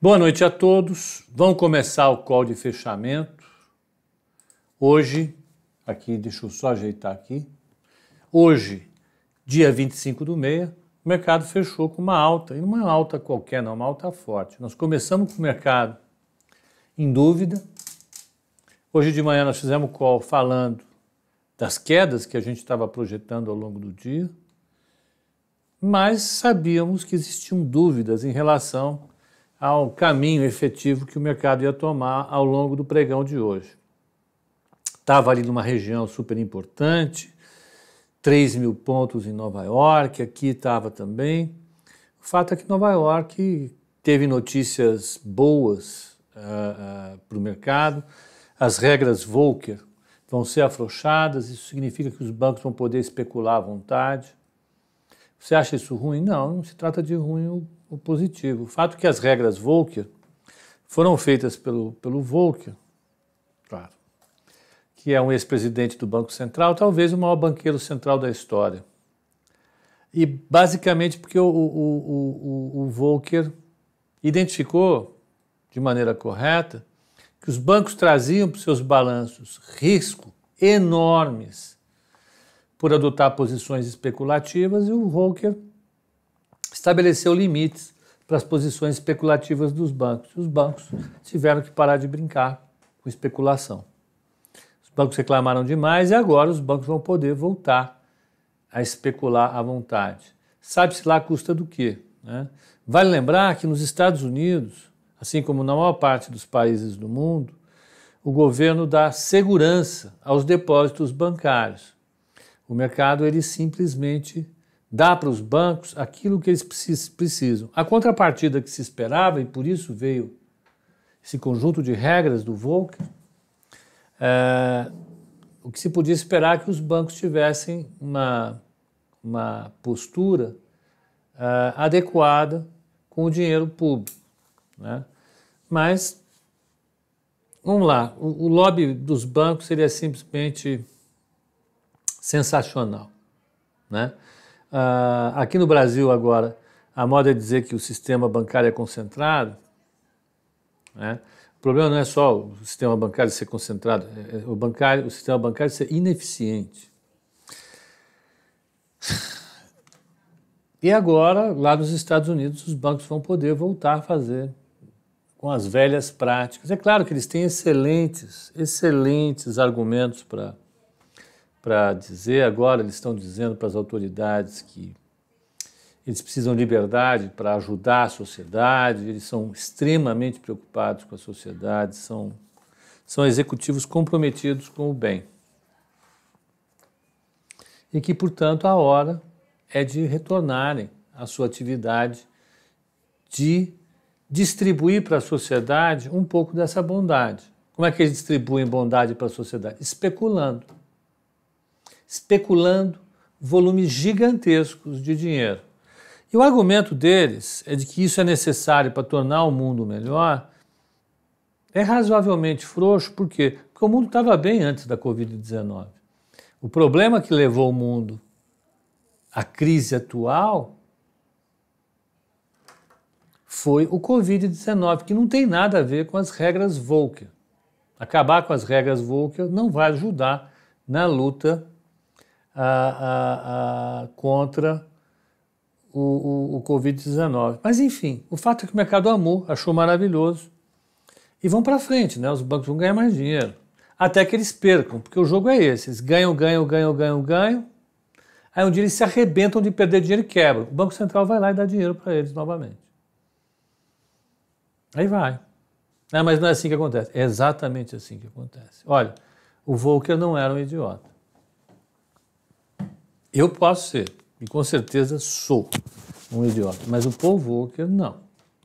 Boa noite a todos. Vão começar o call de fechamento. Hoje, aqui, deixa eu só ajeitar aqui. Hoje, dia 25 do meia, o mercado fechou com uma alta, e não é alta qualquer, não, uma alta forte. Nós começamos com o mercado em dúvida. Hoje de manhã nós fizemos call falando das quedas que a gente estava projetando ao longo do dia, mas sabíamos que existiam dúvidas em relação ao caminho efetivo que o mercado ia tomar ao longo do pregão de hoje. Estava ali numa região super importante, 3 mil pontos em Nova York, aqui estava também. O fato é que Nova York teve notícias boas uh, ah, uh, ah, para o mercado. As regras Volcker vão ser afrouxadas, isso significa que os bancos vão poder especular à vontade. Você acha isso ruim? Não, não se trata de ruim o positivo. O fato é que as regras Volcker foram feitas pelo, pelo Volcker, claro, que é um ex-presidente do Banco Central, talvez o maior banqueiro central da história. E basicamente porque o, o, o, o Volcker identificou de maneira correta que os bancos traziam para os seus balanços risco enormes por adotar posições especulativas e o Volcker estabeleceu limites para as posições especulativas dos bancos. Os bancos tiveram que parar de brincar com especulação. Os bancos reclamaram demais e agora os bancos vão poder voltar a especular à vontade. Sabe-se lá a custa do quê? Né? Vale lembrar que nos Estados Unidos, assim como na maior parte dos países do mundo, o governo dá segurança aos depósitos bancários. O mercado ele simplesmente dá para os bancos aquilo que eles precisam. A contrapartida que se esperava, e por isso veio esse conjunto de regras do Volcker, é, o que se podia esperar é que os bancos tivessem uma, uma postura é, adequada com o dinheiro público. Né? Mas, vamos lá, o, o lobby dos bancos seria simplesmente sensacional. Né? Ah, aqui no Brasil, agora, a moda é dizer que o sistema bancário é concentrado. Né? O problema não é só o sistema bancário ser concentrado, é, é o, bancário, o sistema bancário ser ineficiente. E agora, lá nos Estados Unidos, os bancos vão poder voltar a fazer com as velhas práticas. É claro que eles têm excelentes, excelentes argumentos para para dizer. Agora eles estão dizendo para as autoridades que eles precisam de liberdade para ajudar a sociedade, eles são extremamente preocupados com a sociedade, são, são executivos comprometidos com o bem. E que, portanto, a hora é de retornarem à sua atividade de distribuir para a sociedade um pouco dessa bondade. Como é que eles distribuem bondade para a sociedade? Especulando especulando volumes gigantescos de dinheiro. E o argumento deles é de que isso é necessário para tornar o mundo melhor. É razoavelmente frouxo, por quê? Porque o mundo estava bem antes da Covid-19. O problema que levou o mundo à crise atual foi o Covid-19, que não tem nada a ver com as regras Volcker. Acabar com as regras Volcker não vai ajudar na luta a, a, a, contra o, o, o Covid-19. Mas, enfim, o fato é que o mercado amou, achou maravilhoso. E vão para frente, né? Os bancos vão ganhar mais dinheiro. Até que eles percam, porque o jogo é esse. Eles ganham, ganham, ganham, ganham, ganham. Aí um dia eles se arrebentam de perder dinheiro e quebram. O Banco Central vai lá e dá dinheiro para eles novamente. Aí vai. Ah, mas não é assim que acontece. É exatamente assim que acontece. Olha, o Volcker não era um idiota. Eu posso ser, e com certeza sou um idiota, mas o Paul Volcker não.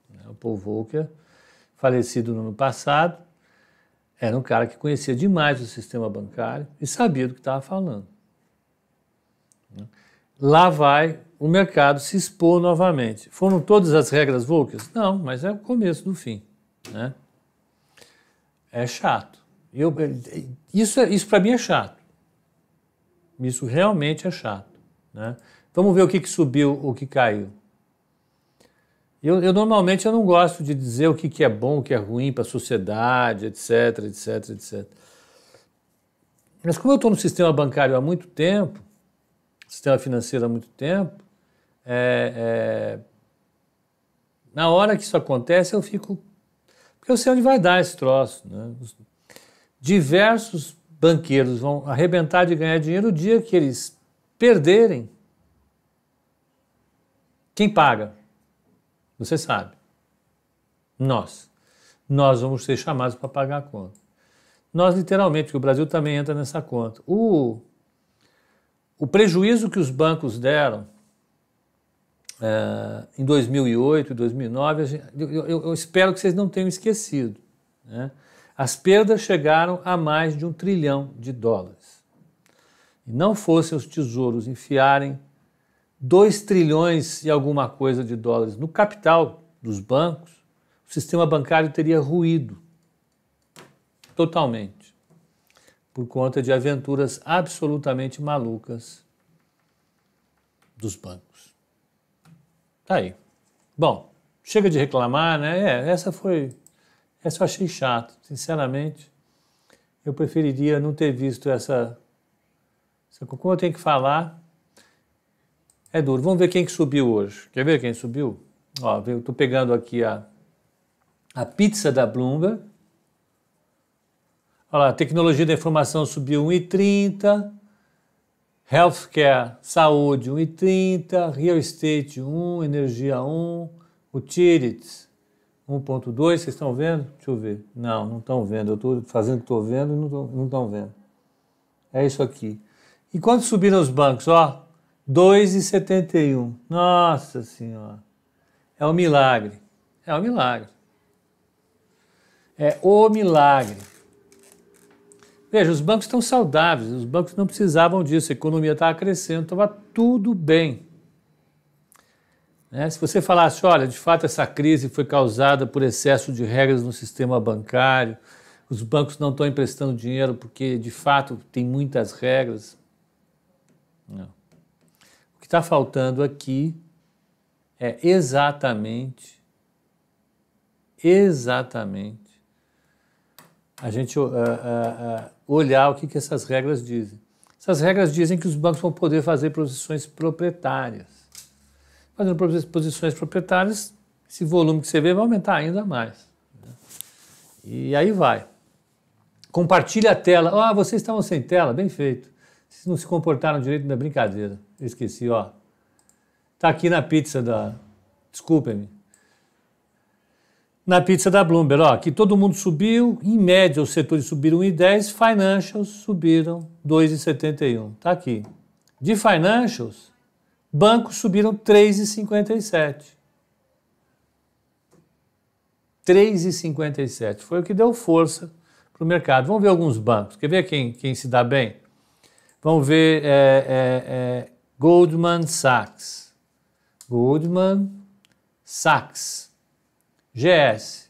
Né, o Paul Volcker, falecido no ano passado, era um cara que conhecia demais o sistema bancário e sabia do que estava falando. Né. Lá vai o mercado se expor novamente. Foram todas as regras Volcker? Não, mas é o começo do fim. Né? É chato. Eu, isso é, isso para mim é chato. Isso realmente é chato. Né? Vamos ver o que, que subiu, o que caiu. Eu, eu, normalmente eu não gosto de dizer o que, que é bom, o que é ruim para a sociedade, etc, etc, etc. Mas como eu estou no sistema bancário há muito tempo, sistema financeiro há muito tempo, é, é, na hora que isso acontece eu fico... Porque eu sei onde vai dar esse troço. Né? Diversos banqueiros vão arrebentar de ganhar dinheiro o dia que eles perderem. Quem paga? Você sabe. Nós. Nós vamos ser chamados para pagar a conta. Nós, literalmente, o Brasil também entra nessa conta. O, o prejuízo que os bancos deram é, em 2008 e 2009, eu, eu, eu, espero que vocês não tenham esquecido. Né? as perdas chegaram a mais de um trilhão de dólares. E não fossem os tesouros enfiarem dois trilhões e alguma coisa de dólares no capital dos bancos, o sistema bancário teria ruído totalmente por conta de aventuras absolutamente malucas dos bancos. Tá aí. Bom, chega de reclamar, né? É, essa foi essa eu achei chato, sinceramente. Eu preferiria não ter visto essa. Como eu tenho que falar, é duro. Vamos ver quem que subiu hoje. Quer ver quem subiu? Ó, eu tô pegando aqui a, a pizza da Bloomberg. Olha lá, tecnologia da informação subiu 1,30. Healthcare, saúde 1,30. Real estate 1, energia 1. Utilities 1.2, vocês estão vendo? Deixa eu ver. Não, não estão vendo. Eu estou fazendo o que estou vendo e não estão vendo. É isso aqui. E quando subiram os bancos? Ó, 2,71. Nossa Senhora. É um milagre. É um milagre. É o milagre. Veja, os bancos estão saudáveis, os bancos não precisavam disso, a economia estava crescendo, estava tudo bem. Né? Se você falasse, olha, de fato essa crise foi causada por excesso de regras no sistema bancário, os bancos não estão emprestando dinheiro porque de fato tem muitas regras. Não. O que está faltando aqui é exatamente, exatamente a gente uh, uh, uh, olhar o que, que essas regras dizem. Essas regras dizem que os bancos vão poder fazer posições proprietárias fazendo posições proprietárias, esse volume que você vê vai aumentar ainda mais. Né? E aí vai. Compartilhe a tela. Ah, vocês estavam sem tela, bem feito. Vocês não se comportaram direito na é brincadeira. Eu esqueci, ó. Tá aqui na pizza da. Desculpem-me. Na pizza da Bloomberg, ó, que todo mundo subiu, em média os setores subiram 1,10, financials subiram 2,71. Tá aqui. De financials, Bancos subiram 3,57. 3,57 foi o que deu força para o mercado. Vamos ver alguns bancos. Quer ver quem, quem se dá bem? Vamos ver é, é, é, Goldman Sachs. Goldman Sachs. GS.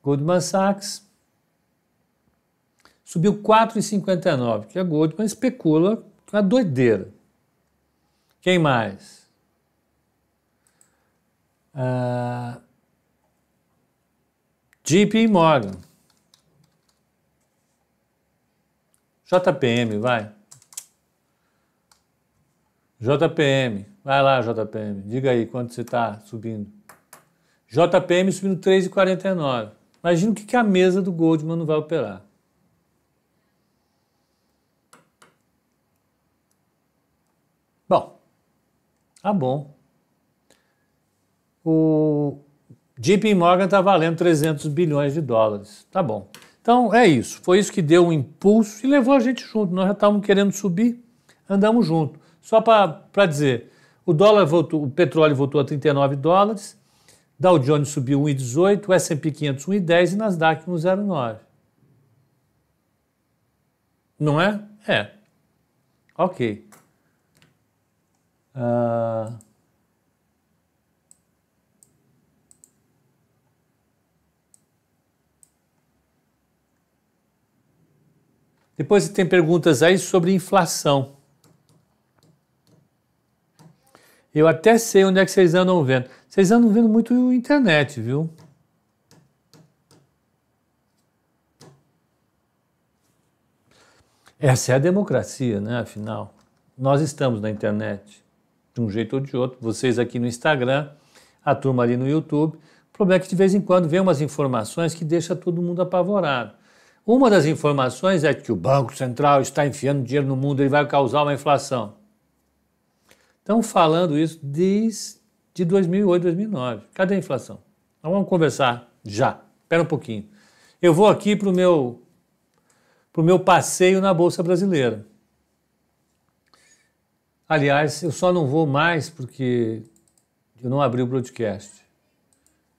Goldman Sachs subiu 4,59, que a Goldman especula a doideira. Quem mais? Uh, ah, JP Morgan. JPM, vai. JPM, vai lá, JPM. Diga aí quanto você está subindo. JPM subindo 3,49. Imagina o que, que a mesa do Goldman não vai operar. Ah, bom. O JP Morgan está valendo 300 bilhões de dólares. Tá bom. Então é isso. Foi isso que deu um impulso e levou a gente junto. Nós já estávamos querendo subir, andamos junto. Só para dizer, o dólar voltou, o petróleo voltou a 39 dólares, Dow Jones subiu 1,18, S&P 500 1,10 e Nasdaq 1,09. Não é? É. Ok. Uh, Depois tem perguntas aí sobre inflação. Eu até sei onde é que vocês andam vendo. Vocês andam vendo muito internet, viu? Essa é a democracia, né? Afinal, nós estamos na internet de um jeito ou de outro, vocês aqui no Instagram, a turma ali no YouTube. O problema é que de vez em quando vem umas informações que deixa todo mundo apavorado. Uma das informações é que o Banco Central está enfiando dinheiro no mundo e vai causar uma inflação. Estão falando isso desde 2008, 2009. Cadê a inflação? Então vamos conversar já. Espera um pouquinho. Eu vou aqui para o meu, pro meu passeio na Bolsa Brasileira. Aliás, eu só não vou mais porque eu não abri o broadcast.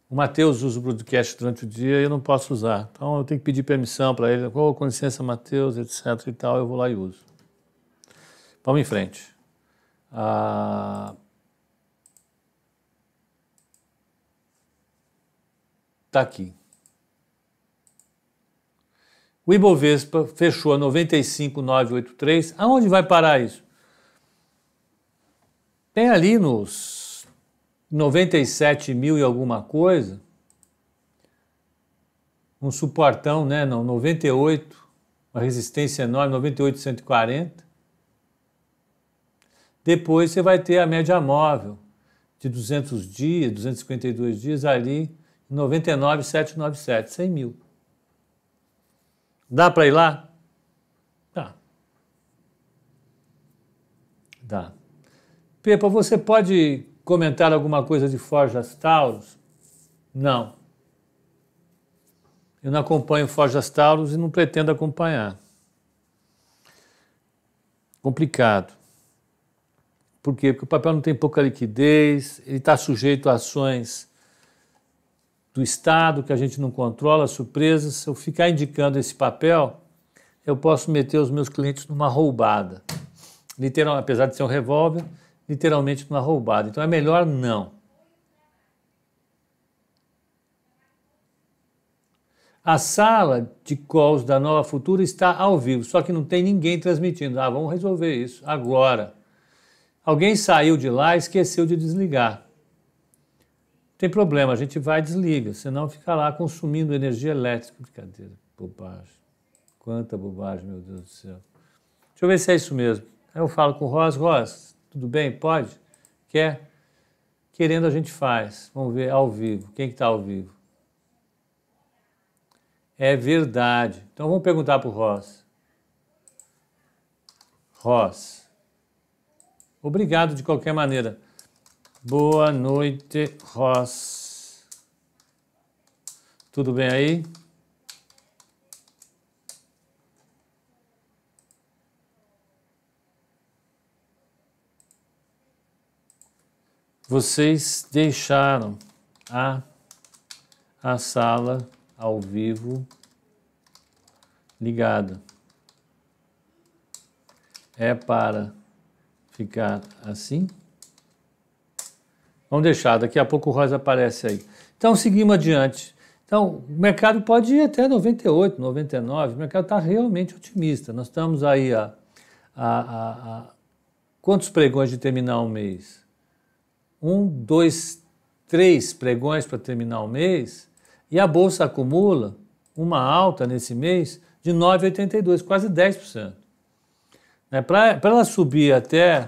O Matheus usa o broadcast durante o dia e eu não posso usar. Então eu tenho que pedir permissão para ele. Oh, com licença, Matheus, etc e tal. Eu vou lá e uso. Vamos em frente. Ah... Tá aqui. O Ibovespa fechou a 95,983. Aonde vai parar isso? Tem ali nos 97 mil e alguma coisa, um suportão, né? Não, 98, uma resistência enorme, 98,140. Depois você vai ter a média móvel de 200 dias, 252 dias ali, 99,797, 100 mil. Dá para ir lá? Dá. Dá. Pepa, você pode comentar alguma coisa de Forjas Taurus? Não. Eu não acompanho Forjas Taurus e não pretendo acompanhar. Complicado. Por quê? Porque o papel não tem pouca liquidez, ele está sujeito a ações do Estado que a gente não controla, surpresas. Se eu ficar indicando esse papel, eu posso meter os meus clientes numa roubada. Literalmente, apesar de ser um revólver, literalmente numa roubada. Então é melhor não. A sala de calls da Nova Futura está ao vivo, só que não tem ninguém transmitindo. Ah, vamos resolver isso agora. Alguém saiu de lá e esqueceu de desligar. Não tem problema, a gente vai e desliga, senão fica lá consumindo energia elétrica. Brincadeira, bobagem. Quanta bobagem, meu Deus do céu. Deixa eu ver se é isso mesmo. Aí eu falo com o Ross, Ross, tudo bem? Pode? Quer? Querendo a gente faz. Vamos ver ao vivo. Quem que está ao vivo? É verdade. Então vamos perguntar para o Ross. Ross. Obrigado de qualquer maneira. Boa noite, Ross. Tudo bem aí? Vocês deixaram a, a sala ao vivo ligada. É para ficar assim? Vamos deixar, daqui a pouco o Rosa aparece aí. Então seguimos adiante. Então, o mercado pode ir até 98, 99, o mercado está realmente otimista. Nós estamos aí a, a, a, a quantos pregões de terminar um mês? um, dois, três pregões para terminar o mês e a bolsa acumula uma alta nesse mês de 9,82, quase 10%. Né? Para ela subir até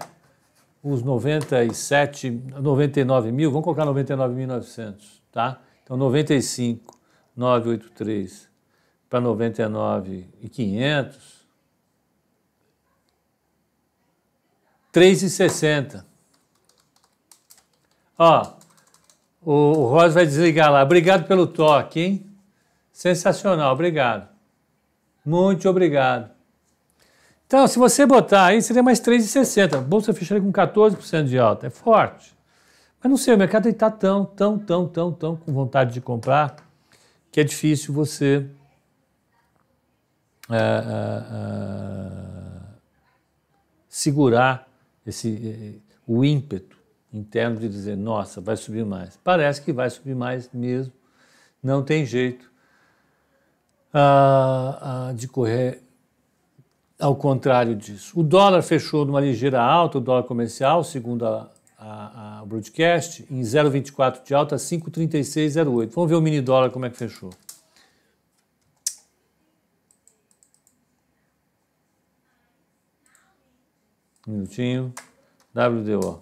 os 97, 99 mil, vamos colocar 99.900, tá? Então 95, 983 para 99.500, 3,60. Ó, o, o Rosa vai desligar lá. Obrigado pelo toque, hein? Sensacional, obrigado. Muito obrigado. Então, se você botar aí, seria mais 3,60. Bolsa fecharia com 14% de alta. É forte. Mas não sei, o mercado está tão, tão, tão, tão, tão com vontade de comprar que é difícil você eh, eh, eh, segurar esse, o ímpeto interno de dizer, nossa, vai subir mais. Parece que vai subir mais mesmo, não tem jeito ah, ah, de correr ao contrário disso. O dólar fechou numa ligeira alta, o dólar comercial, segundo a, a, a broadcast, em 0,24 de alta, 5,3608. Vamos ver o mini dólar como é que fechou. Um minutinho. WDO.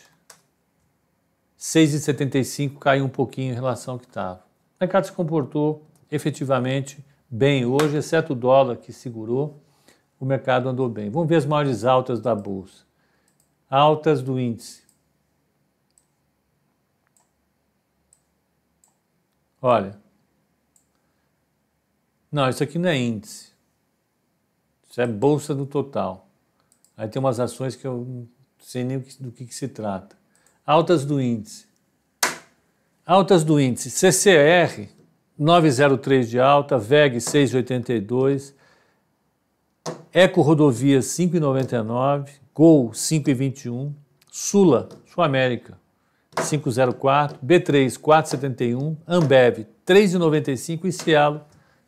6,75 caiu um pouquinho em relação ao que estava. O mercado se comportou efetivamente bem hoje, exceto o dólar que segurou, o mercado andou bem. Vamos ver as maiores altas da bolsa. Altas do índice. Olha. Não, isso aqui não é índice. Isso é bolsa do total. Aí tem umas ações que eu não sei nem do que, do que, que se trata. Altas do índice. Altas do índice. CCR, 903 de alta, VEG 682, Eco Rodovias 5,99, Gol 5,21, Sula, Sul América 504, B3 471, Ambev 3,95 e Cielo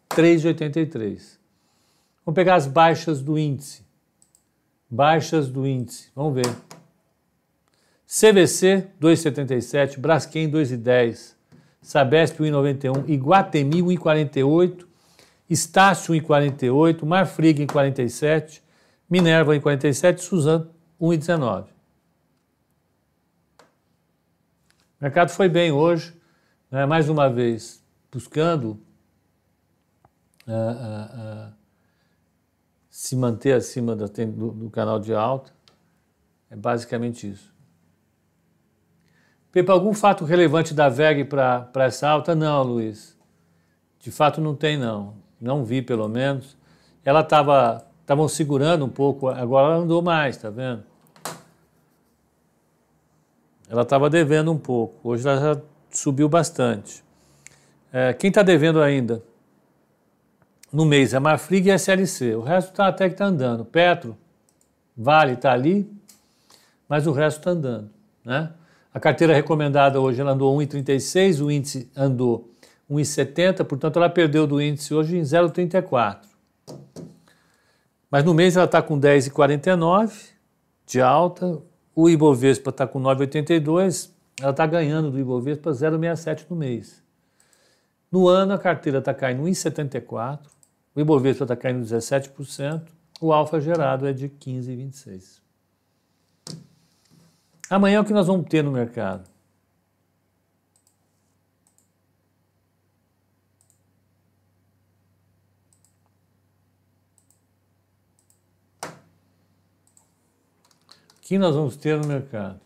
3,83. Vamos pegar as baixas do índice. Baixas do índice, vamos ver. CVC 2,77, Braskem 2,10, Sabesp 1,91, Iguatemi 1,48, Estácio 1,48, Marfrig em 47, Minerva 1,47, Suzano 1,19. O mercado foi bem hoje, né? mais uma vez buscando uh, uh, uh, se manter acima do, do canal de alta. É basicamente isso. Pepa, algum fato relevante da VEG para essa alta? Não, Luiz. De fato não tem, não. Não vi, pelo menos. Ela estava... Estavam segurando um pouco, agora ela andou mais, tá vendo? Ela estava devendo um pouco. Hoje ela já subiu bastante. É, quem está devendo ainda? No mês é Marfrig e a SLC. O resto está até que está andando. Petro, Vale está ali, mas o resto está andando, né? A carteira recomendada hoje ela andou 1,36, o índice andou 1,70, portanto ela perdeu do índice hoje em 0,34. Mas no mês ela está com 10,49 de alta, o Ibovespa está com 9,82, ela está ganhando do Ibovespa 0,67 no mês. No ano a carteira está caindo 1,74, o Ibovespa está caindo 17%, o alfa gerado é de 15,26. Amanhã é o que nós vamos ter no mercado? O que nós vamos ter no mercado?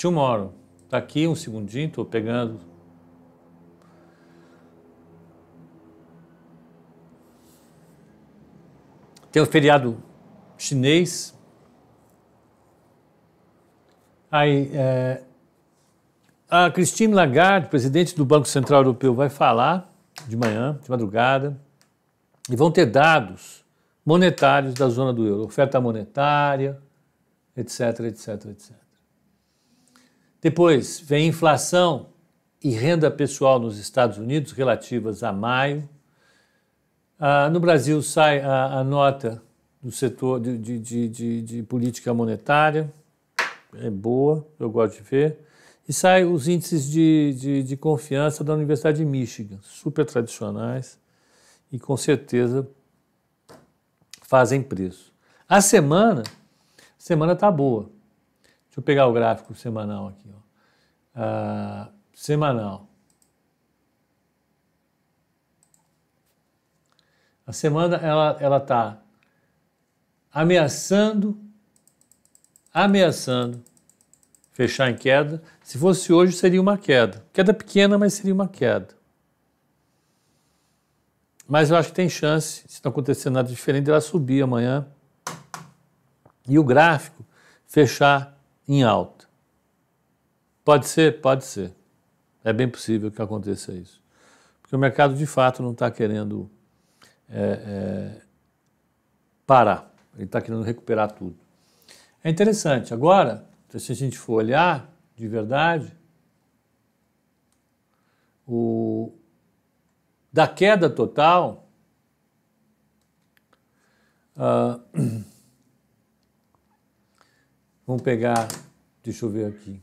Tomorrow. Tá aqui um segundinho, estou pegando Tem o feriado chinês. Aí, é, a Christine Lagarde, presidente do Banco Central Europeu, vai falar de manhã, de madrugada, e vão ter dados monetários da zona do euro, oferta monetária, etc, etc, etc. Depois vem inflação e renda pessoal nos Estados Unidos relativas a maio ah, no Brasil sai a, a, nota do setor de, de, de, de, política monetária, é boa, eu gosto de ver, e sai os índices de, confiança da Universidade de Michigan, super tradicionais e com certeza fazem preço. A semana, a semana está boa. Deixa eu pegar o gráfico semanal aqui. Ó. Ah, semanal. A semana ela ela tá ameaçando ameaçando fechar em queda. Se fosse hoje seria uma queda. Queda pequena, mas seria uma queda. Mas eu acho que tem chance, se não acontecer nada diferente, ela subir amanhã e o gráfico fechar em alta. Pode ser? Pode ser. É bem possível que aconteça isso. Porque o mercado de fato não está querendo é, é, parar. Ele está querendo recuperar tudo. É interessante. Agora, se a gente for olhar de verdade, o, da queda total, uh, vamos pegar, deixa eu ver aqui.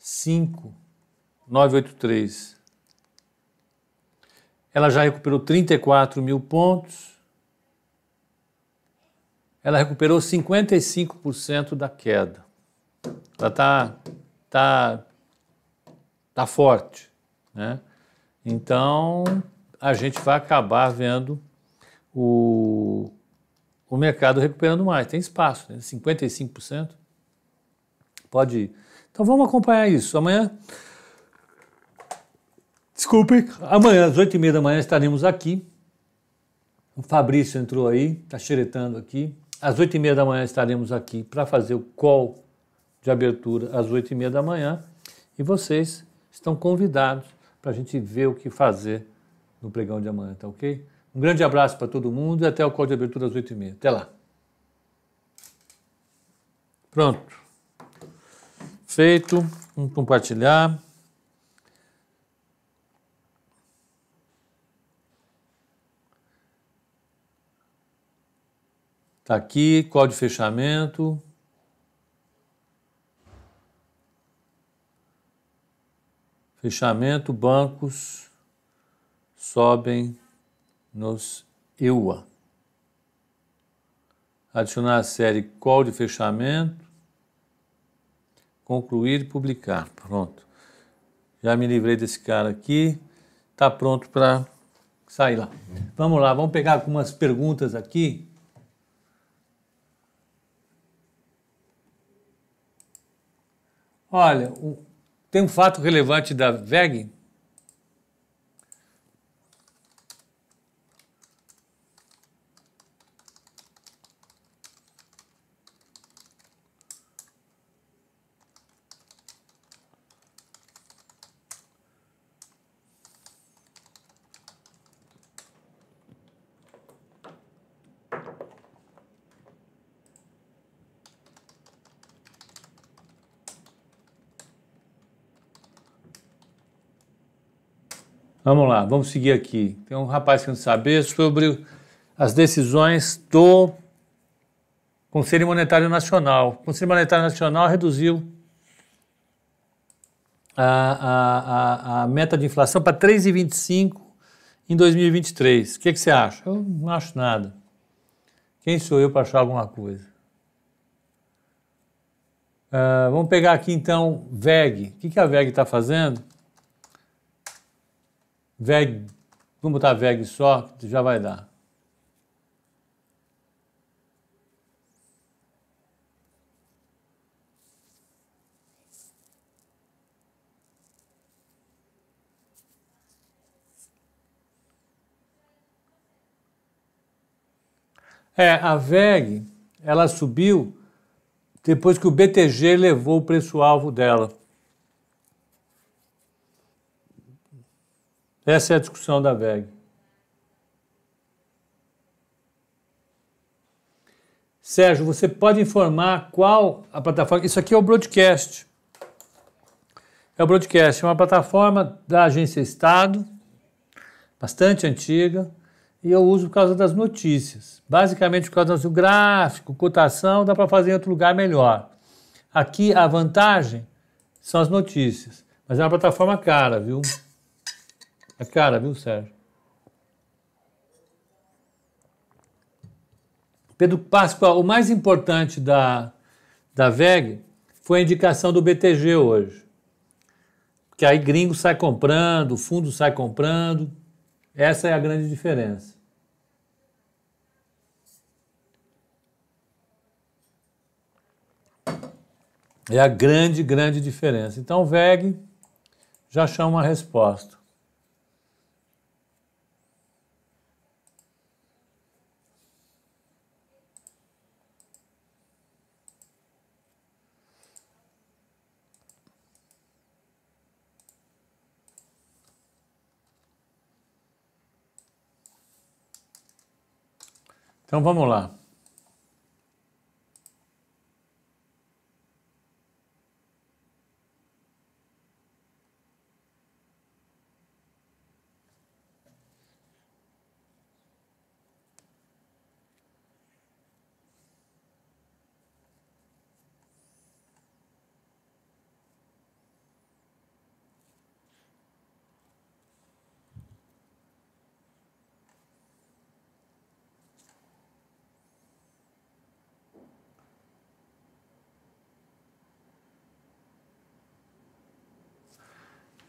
5, 983. Ela já recuperou 34 mil pontos. Ela recuperou 55% da queda. Ela está tá, tá forte. Né? Então, a gente vai acabar vendo o, o mercado recuperando mais. Tem espaço, né? 55%. Pode então vamos acompanhar isso. Amanhã. Desculpe, amanhã às oito e meia da manhã estaremos aqui. O Fabrício entrou aí, está xeretando aqui. Às oito e meia da manhã estaremos aqui para fazer o call de abertura às oito e meia da manhã. E vocês estão convidados para a gente ver o que fazer no pregão de amanhã, tá ok? Um grande abraço para todo mundo e até o call de abertura às oito e meia. Até lá. Pronto. Feito. Vamos compartilhar. Tá aqui, código de fechamento. Fechamento, bancos sobem nos EUA. Adicionar a série call de fechamento concluir e publicar. Pronto. Já me livrei desse cara aqui. Está pronto para sair lá. Vamos lá, vamos pegar algumas perguntas aqui. Olha, tem um fato relevante da VEG Vamos lá, vamos seguir aqui. Tem um rapaz querendo saber sobre as decisões do Conselho Monetário Nacional. O Conselho Monetário Nacional reduziu a, a, a, a meta de inflação para 3,25 em 2023. O que, é que você acha? Eu não acho nada. Quem sou eu para achar alguma coisa? Uh, vamos pegar aqui então VEG. O que, que a VEG está fazendo? VEG, vamos botar VEG só, já vai dar. É, a VEG, ela subiu depois que o BTG levou o preço-alvo dela. Essa é a discussão da VEG. Sérgio, você pode informar qual a plataforma? Isso aqui é o broadcast. É o broadcast, é uma plataforma da agência Estado, bastante antiga, e eu uso por causa das notícias. Basicamente por causa do gráfico, cotação, dá para fazer em outro lugar melhor. Aqui a vantagem são as notícias, mas é uma plataforma cara, viu? A cara, viu, Sérgio? Pedro Pascoal, o mais importante da, da VEG foi a indicação do BTG hoje. Que aí gringo sai comprando, fundo sai comprando. Essa é a grande diferença. É a grande, grande diferença. Então, VEG já chama a resposta. Então vamos lá.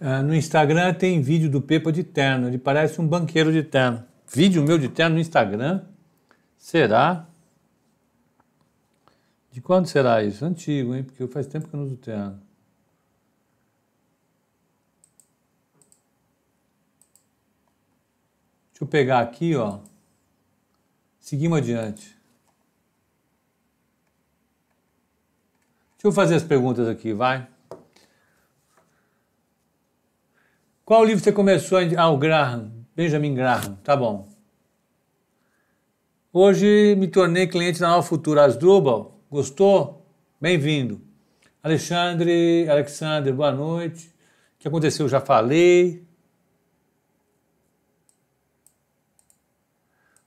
Ah, no Instagram tem vídeo do Pepa de terno, ele parece um banqueiro de terno. Vídeo meu de terno no Instagram? Será? De quando será isso? Antigo, hein? Porque faz tempo que eu não uso terno. Deixa eu pegar aqui, ó. Seguimos adiante. Deixa eu fazer as perguntas aqui, vai. Qual livro você começou a... Ah, o Graham. Benjamin Graham. Tá bom. Hoje me tornei cliente da Nova Futura. Asdrubal, gostou? Bem-vindo. Alexandre, Alexandre, boa noite. O que aconteceu? Já falei.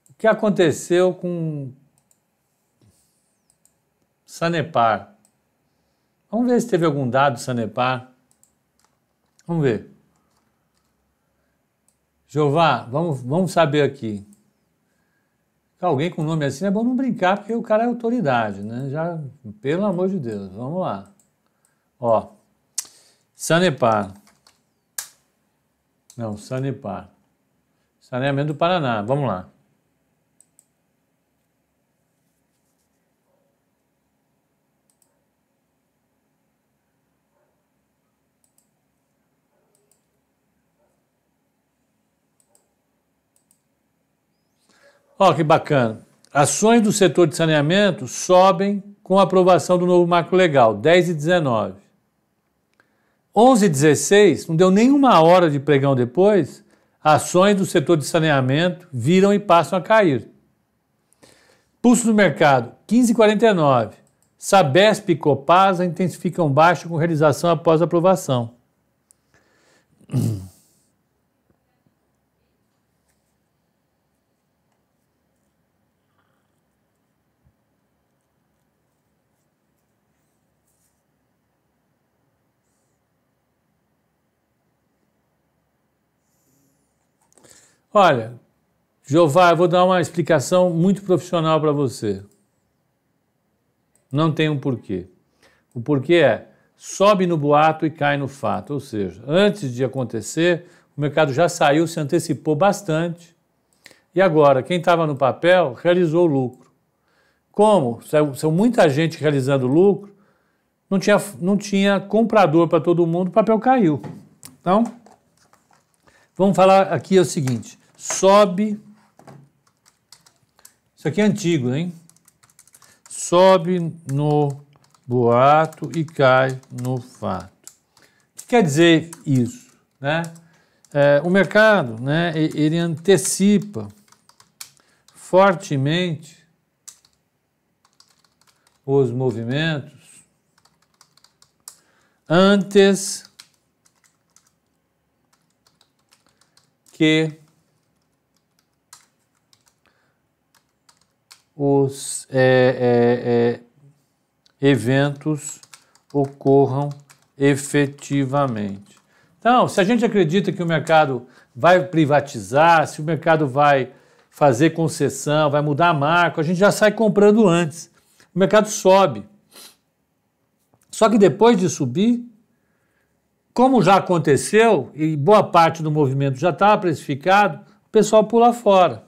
O que aconteceu com Sanepar? Vamos ver se teve algum dado Sanepar. Vamos ver. Jeová, vamos, vamos saber aqui. Alguém com nome assim é bom não brincar, porque o cara é autoridade, né? Já, pelo amor de Deus, vamos lá. Ó, Sanepar. Não, Sanepar. Saneamento do Paraná, vamos lá. Ó, que bacana. Ações do setor de saneamento sobem com a aprovação do novo marco legal, 10 e 19. 11 e 16, não deu nenhuma hora de pregão depois, ações do setor de saneamento viram e passam a cair. Pulso do mercado, 49. Sabesp e Copasa intensificam baixo com realização após aprovação. Olha, Jeová, eu vou dar uma explicação muito profissional para você. Não tem um porquê. O porquê é sobe no boato e cai no fato. Ou seja, antes de acontecer, o mercado já saiu, se antecipou bastante. E agora, quem estava no papel realizou o lucro. Como? São muita gente realizando lucro, não tinha, não tinha comprador para todo mundo, o papel caiu. Então, vamos falar aqui é o seguinte: sobe. Isso aqui é antigo, hein? Sobe no boato e cai no fato. O que quer dizer isso? Né? É, o mercado né, ele antecipa fortemente os movimentos antes que os é, é, é, eventos ocorram efetivamente. Então, se a gente acredita que o mercado vai privatizar, se o mercado vai fazer concessão, vai mudar a marca, a gente já sai comprando antes. O mercado sobe. Só que depois de subir, como já aconteceu, e boa parte do movimento já estava precificado, o pessoal pula fora.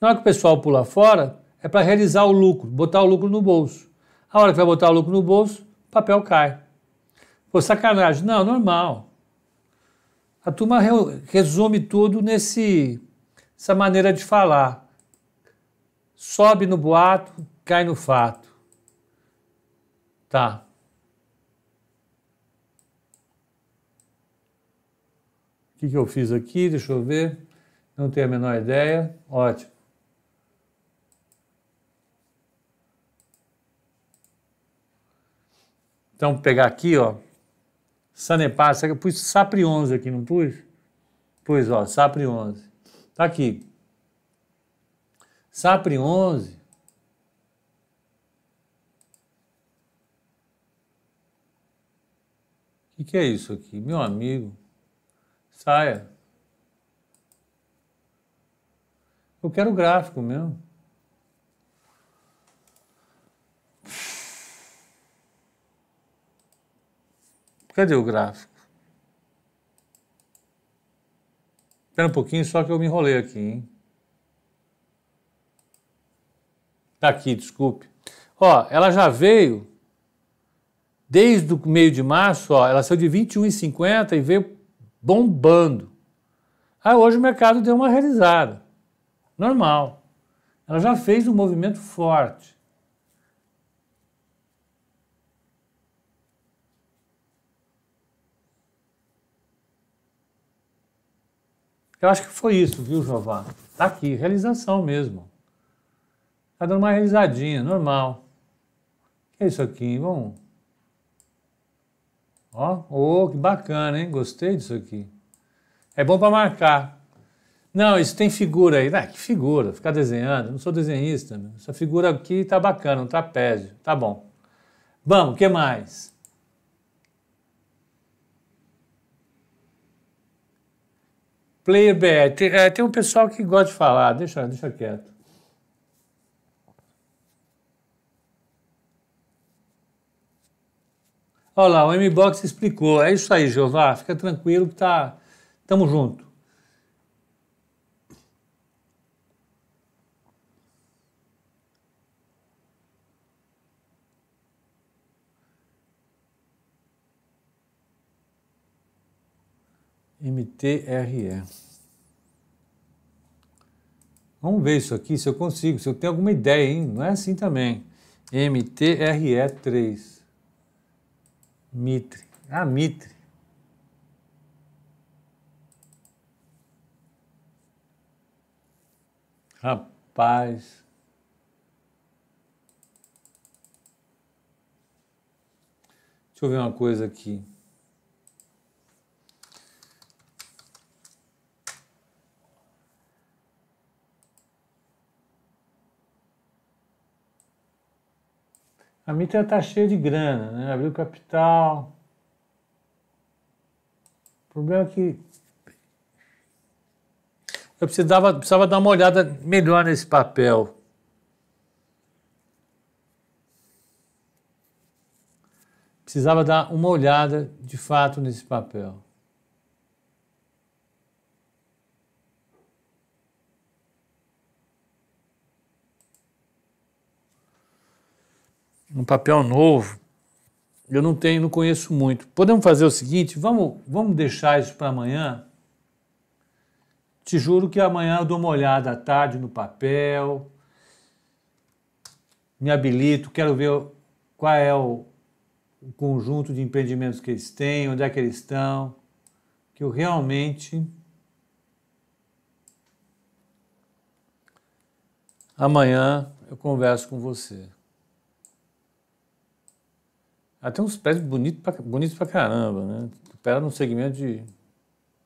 Na hora é que o pessoal pula fora, é para realizar o lucro, botar o lucro no bolso. A hora que vai botar o lucro no bolso, o papel cai. Pô, sacanagem. Não, normal. A turma resume tudo nesse essa maneira de falar. Sobe no boato, cai no fato. Tá. O que, que eu fiz aqui? Deixa eu ver. Não tenho a menor ideia. Ótimo. Então, vou pegar aqui, ó, Sanepar, será que eu pus Sapri 11 aqui, não pus? Pois, ó, SAPRE 11. Tá aqui. Sapri 11 O que, que é isso aqui? Meu amigo, saia. Eu quero o gráfico mesmo. Cadê o gráfico? Espera um pouquinho, só que eu me enrolei aqui, hein? Tá aqui, desculpe. Ó, ela já veio desde o meio de março, ó, ela saiu de 21,50 e veio bombando. Aí hoje o mercado deu uma realizada. Normal. Ela já fez um movimento forte. Eu acho que foi isso, viu, Jová? Tá aqui, realização mesmo. Tá dando uma realizadinha, normal. O que é isso aqui? Vamos. Ó, oh, que bacana, hein? Gostei disso aqui. É bom para marcar. Não, isso tem figura aí. Ah, que figura? Ficar desenhando? Não sou desenhista. Meu. Essa figura aqui tá bacana, um trapézio. Tá bom. Vamos, o que mais? Player BR. Tem, é, tem um pessoal que gosta de falar, deixa, deixa quieto. Olha lá, o M-Box explicou. É isso aí, Jeová. Fica tranquilo que tá. Tamo junto. MTRE. Vamos ver isso aqui, se eu consigo, se eu tenho alguma ideia, hein? Não é assim também. MTRE3. Mitre. Ah, Mitre. Rapaz. Deixa eu ver uma coisa aqui. A Mitra está cheia de grana, né? Abriu capital. O problema é que eu precisava, precisava dar uma olhada melhor nesse papel. Precisava dar uma olhada de fato nesse papel. um papel novo. Eu não tenho, não conheço muito. Podemos fazer o seguinte, vamos, vamos deixar isso para amanhã. Te juro que amanhã eu dou uma olhada à tarde no papel, me habilito, quero ver qual é o, o conjunto de empreendimentos que eles têm, onde é que eles estão, que eu realmente amanhã eu converso com você. Ela ah, tem uns pés bonitos pra, bonitos pra caramba, né? Opera num segmento de,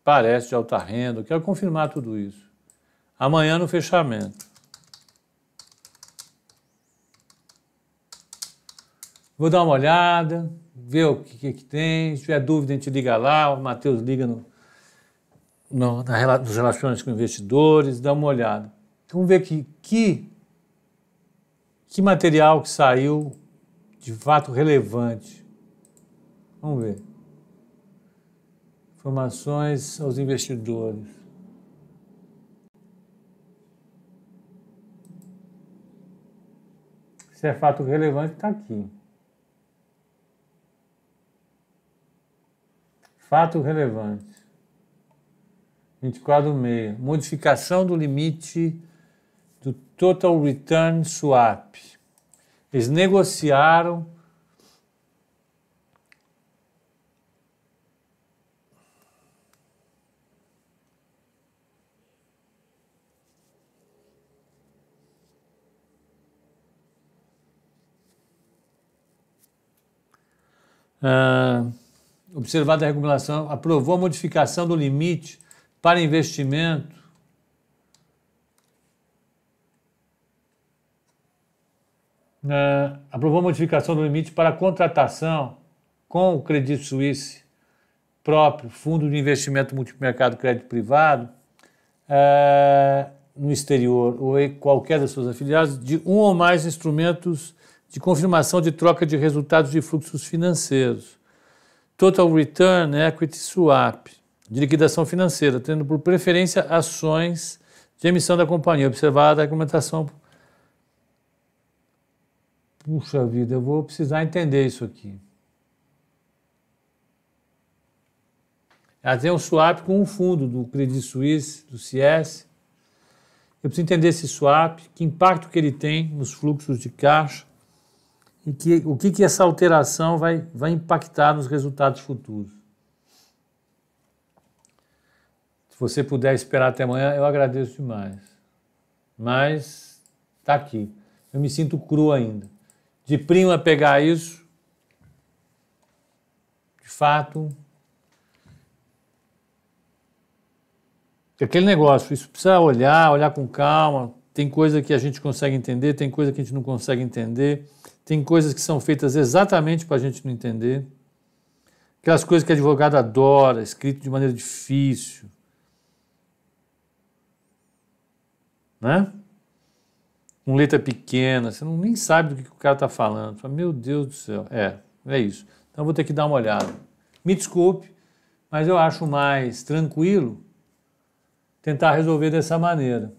parece, de alta renda. Eu quero confirmar tudo isso. Amanhã no fechamento. Vou dar uma olhada, ver o que, que, que tem. Se tiver dúvida, a gente liga lá. O Matheus liga no, no, na, nos relacionamentos com investidores, dá uma olhada. Vamos ver que que, que material que saiu de fato relevante. Vamos ver. Informações aos investidores. Se é fato relevante, está aqui. Fato relevante. 24,6. meio. Modificação do limite do Total Return Swap eles negociaram Uh, observada a regulação, aprovou a modificação do limite para investimento uh, aprovou modificação do limite para contratação com o Credit Suisse próprio, Fundo de Investimento Multimercado Crédito Privado, uh, no exterior ou em qualquer das suas afiliadas, de um ou mais instrumentos de confirmação de troca de resultados de fluxos financeiros. Total Return né, Equity Swap, de liquidação financeira, tendo por preferência ações de emissão da companhia, observada a argumentação puxa vida, eu vou precisar entender isso aqui. Ela tem um swap com um fundo do Credit Suisse, do CS. Eu preciso entender esse swap, que impacto que ele tem nos fluxos de caixa e que, o que, que essa alteração vai, vai impactar nos resultados futuros. Se você puder esperar até amanhã, eu agradeço demais. Mas está aqui. Eu me sinto cru ainda de prima pegar isso, de fato. Aquele negócio, isso precisa olhar, olhar com calma. Tem coisa que a gente consegue entender, tem coisa que a gente não consegue entender, tem coisas que são feitas exatamente para a gente não entender. Aquelas coisas que advogado adora, escrito de maneira difícil. Né? com letra pequena, você não, nem sabe do que, que o cara está falando. Você fala, meu Deus do céu. É, é isso. Então eu vou ter que dar uma olhada. Me desculpe, mas eu acho mais tranquilo tentar resolver dessa maneira.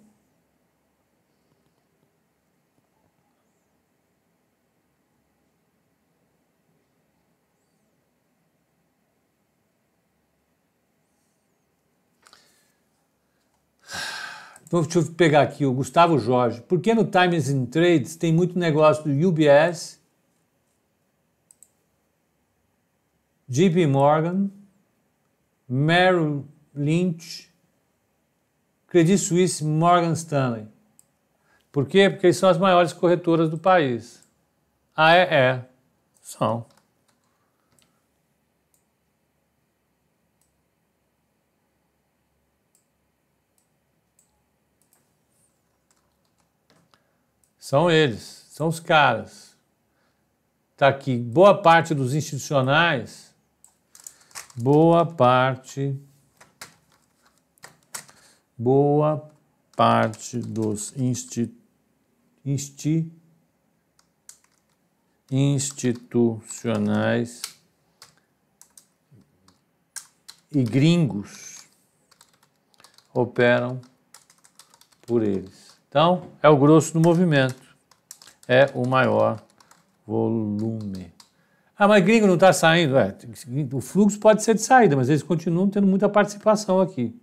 Vamos, então, deixa eu pegar aqui o Gustavo Jorge. Por que no Times and Trades tem muito negócio do UBS, JP Morgan, Merrill Lynch, Credit Suisse, Morgan Stanley? Por quê? Porque eles são as maiores corretoras do país. Ah, é? É. São. São eles, são os caras. Está aqui, boa parte dos institucionais, boa parte, boa parte dos insti, insti, institucionais e gringos operam por eles. Então, é o grosso do movimento, é o maior volume. Ah, mas gringo não está saindo. É, o fluxo pode ser de saída, mas eles continuam tendo muita participação aqui.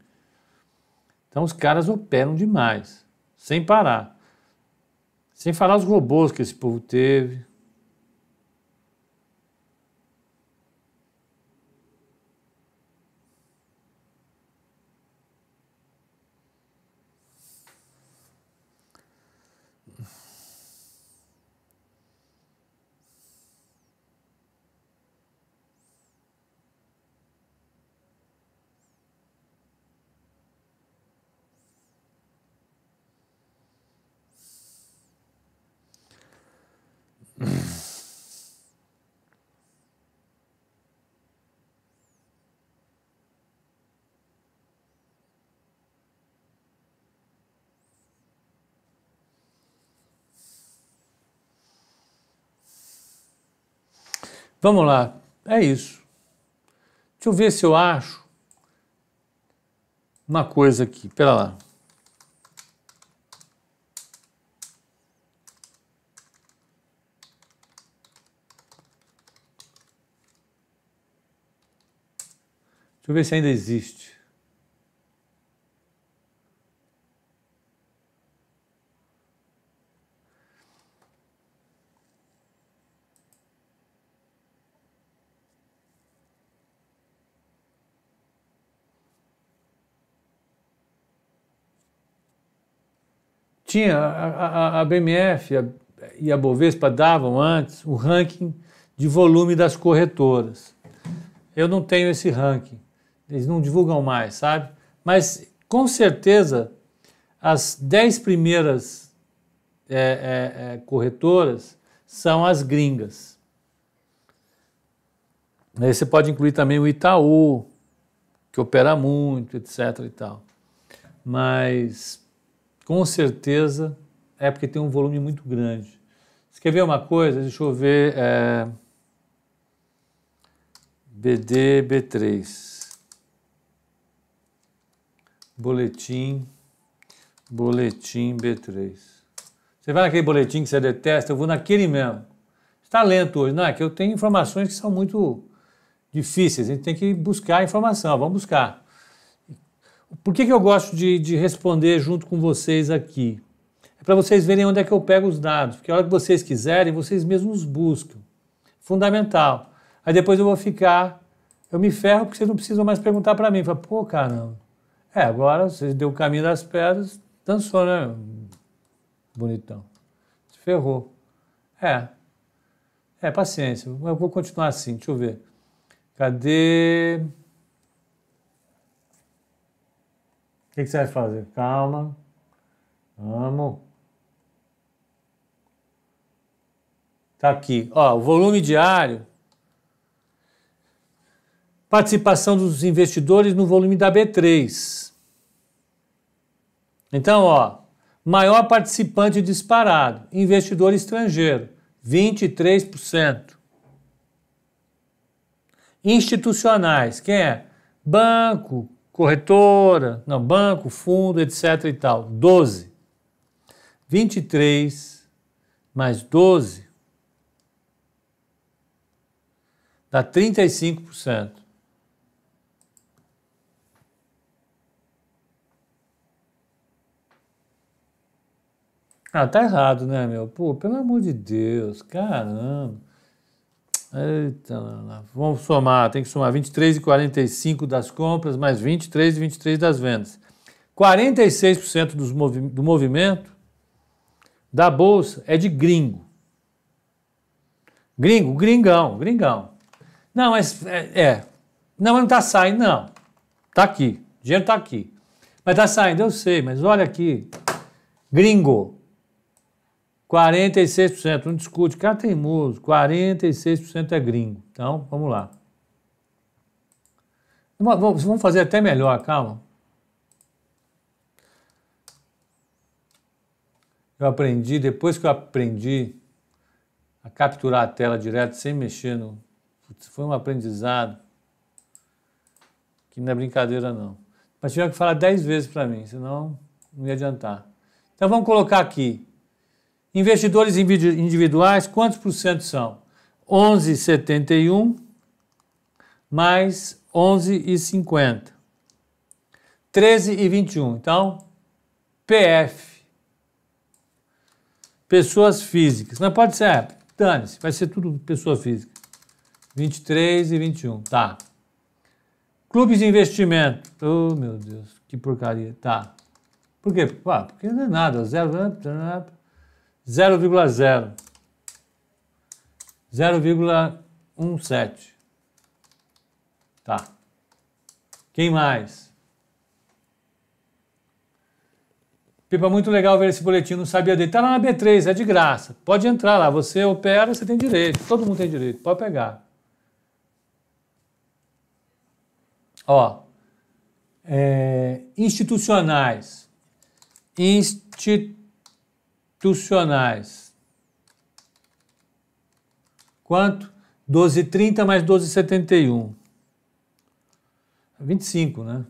Então os caras operam demais, sem parar. Sem falar os robôs que esse povo teve, Vamos lá, é isso. Deixa eu ver se eu acho uma coisa aqui. Pera lá. Deixa eu ver se ainda existe. tinha, a, a, a BMF e a Bovespa davam antes o ranking de volume das corretoras. Eu não tenho esse ranking, eles não divulgam mais, sabe? Mas com certeza as dez primeiras é, é, é, corretoras são as gringas. Aí você pode incluir também o Itaú, que opera muito, etc. e tal. Mas com certeza é porque tem um volume muito grande. Você quer ver uma coisa? Deixa eu ver. É... BD, B3. Boletim, boletim B3. Você vai naquele boletim que você detesta, eu vou naquele mesmo. Está lento hoje, não é? Que eu tenho informações que são muito difíceis. A gente tem que buscar a informação, vamos buscar. Por que, que eu gosto de, de responder junto com vocês aqui? É para vocês verem onde é que eu pego os dados, porque a hora que vocês quiserem, vocês mesmos buscam. Fundamental. Aí depois eu vou ficar, eu me ferro porque vocês não precisam mais perguntar para mim. Fala, pô, caramba. É, agora você deu o caminho das pedras, dançou, né? Bonitão. Se ferrou. É. É, paciência. Eu vou continuar assim, deixa eu ver. Cadê? que, que você vai fazer? Calma. Vamos. Tá aqui. Ó, o volume diário. Participação dos investidores no volume da B3. Então, ó, maior participante disparado, investidor estrangeiro, 23%. Institucionais, quem é? Banco, corretora, não, banco, fundo, etc e tal. 12. 23 mais 12 dá 35%. Ah, tá errado, né, meu? Pô, pelo amor de Deus, caramba. Eita, vamos somar, tem que somar 23 e 45 das compras, mais 23 e 23 das vendas. 46% dos movi do movimento da bolsa é de gringo. Gringo, gringão, gringão. Não, mas é. é. Não, mas não está saindo, não. Está aqui, o dinheiro está aqui. Mas está saindo, eu sei, mas olha aqui. Gringo, 46%, não discute, cara é teimoso, 46% é gringo. Então, vamos lá. Vamos fazer até melhor, calma. Eu aprendi, depois que eu aprendi a capturar a tela direto sem mexer no. Putz, foi um aprendizado que não é brincadeira, não. Mas tinha que falar 10 vezes para mim, senão não ia adiantar. Então vamos colocar aqui Investidores individuais, quantos por cento são? 11,71 mais 11,50. 13,21. Então, PF. Pessoas físicas. Mas pode ser, dane-se, vai ser tudo pessoa física. 23 e 21, tá. Clubes de investimento. Oh, meu Deus, que porcaria. Tá. Por quê? Ah, porque não é nada, zero... Né? 0,0. 0,17. Tá. Quem mais? Pipa, muito legal ver esse boletim, não sabia dele. Tá lá na B3, é de graça. Pode entrar lá, você opera, você tem direito. Todo mundo tem direito, pode pegar. Ó, é, institucionais. Institucionais institucionais. Quanto? 12,30 mais 12,71. 25, né?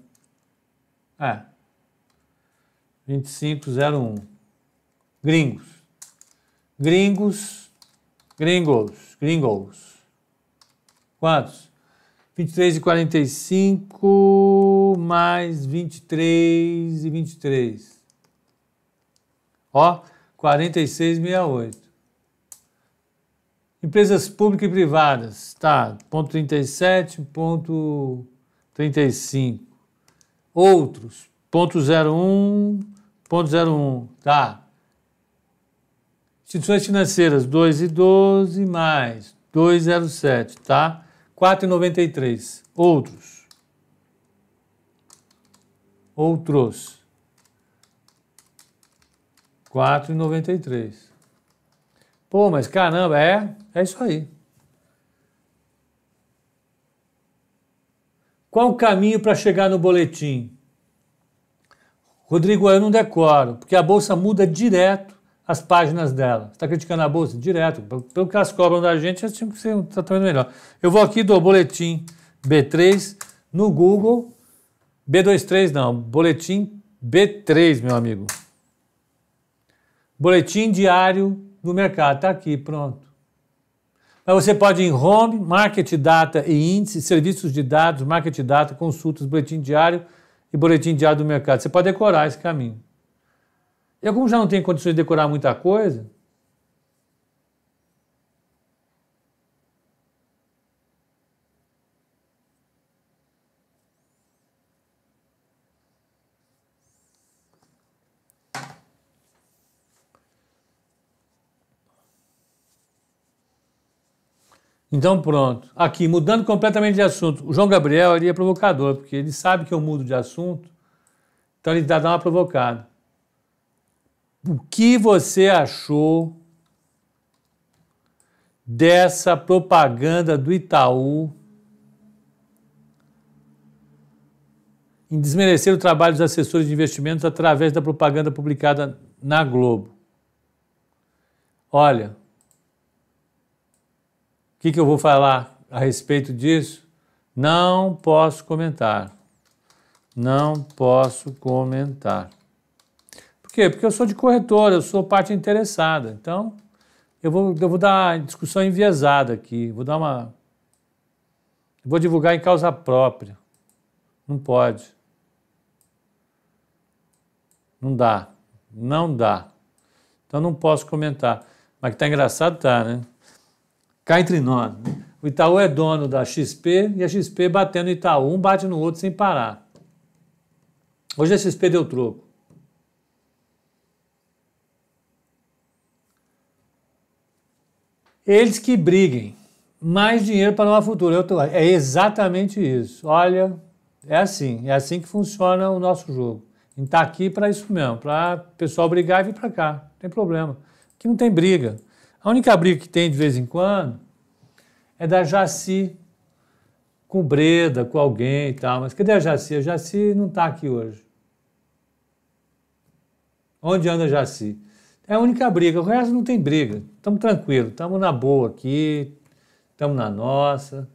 É. 25,01. Gringos. Gringos. Gringos. Gringos. Quantos? 23,45 mais 23 e 23. Ó, 4668. Empresas públicas e privadas, tá, ponto 37, ponto 35. Outros, ponto 01, ponto 01, tá. Instituições financeiras, 2 e 12, mais 207, tá? 4,93. Outros. Outros. 4,93. Pô, mas caramba, é, é isso aí. Qual o caminho para chegar no boletim? Rodrigo, eu não decoro, porque a bolsa muda direto as páginas dela. Está criticando a bolsa? Direto. Pelo que elas cobram da gente, já tinham que ser um tratamento melhor. Eu vou aqui do boletim B3 no Google. B23 não, boletim B3, meu amigo. Boletim diário do mercado. Está aqui, pronto. Mas você pode ir em home, market data e índice, serviços de dados, market data, consultas, boletim diário e boletim diário do mercado. Você pode decorar esse caminho. Eu, como já não tenho condições de decorar muita coisa, Então pronto. Aqui, mudando completamente de assunto. O João Gabriel ele é provocador, porque ele sabe que eu mudo de assunto, então ele dá uma provocada. O que você achou dessa propaganda do Itaú em desmerecer o trabalho dos assessores de investimentos através da propaganda publicada na Globo? Olha, o que, que eu vou falar a respeito disso? Não posso comentar. Não posso comentar. Por quê? Porque eu sou de corretora, eu sou parte interessada. Então, eu vou, eu vou dar discussão enviesada aqui, vou dar uma. Vou divulgar em causa própria. Não pode. Não dá. Não dá. Então não posso comentar. Mas que tá engraçado, tá, né? Cá entre nós. Né? O Itaú é dono da XP e a XP batendo no Itaú, um bate no outro sem parar. Hoje a XP deu troco. Eles que briguem. Mais dinheiro para Nova Futura. Eu É exatamente isso. Olha, é assim. É assim que funciona o nosso jogo. A gente está aqui para isso mesmo, para o pessoal brigar e vir para cá. Não tem problema. Aqui não tem briga. A única briga que tem de vez em quando é da Jaci com Breda, com alguém e tal. Mas cadê a Jaci? A Jaci não está aqui hoje. Onde anda a Jaci? É a única briga. O resto não tem briga. Estamos tranquilos, estamos na boa aqui, estamos na nossa.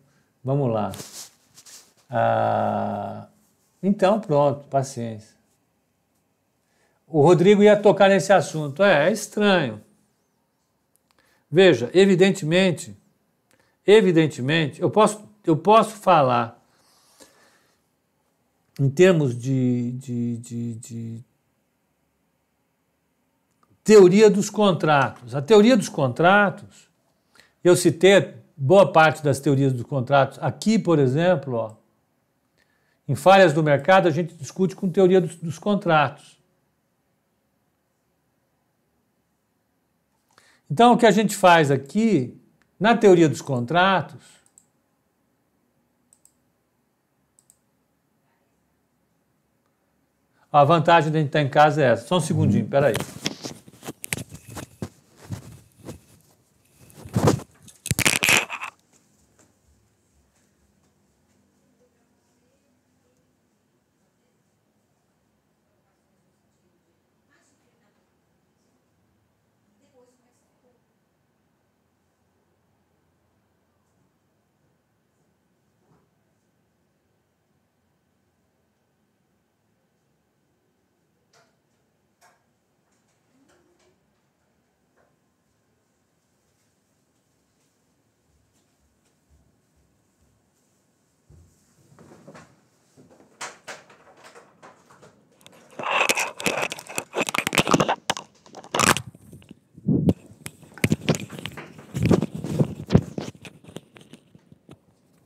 Vamos lá. Ah, então, pronto, paciência. O Rodrigo ia tocar nesse assunto. É, é estranho. Veja, evidentemente, evidentemente, eu posso, eu posso falar em termos de, de, de, de teoria dos contratos. A teoria dos contratos, eu citei boa parte das teorias dos contratos. Aqui, por exemplo, ó, em falhas do mercado, a gente discute com teoria dos, dos contratos. Então, o que a gente faz aqui, na teoria dos contratos, a vantagem de a gente estar em casa é essa. Só um segundinho, peraí.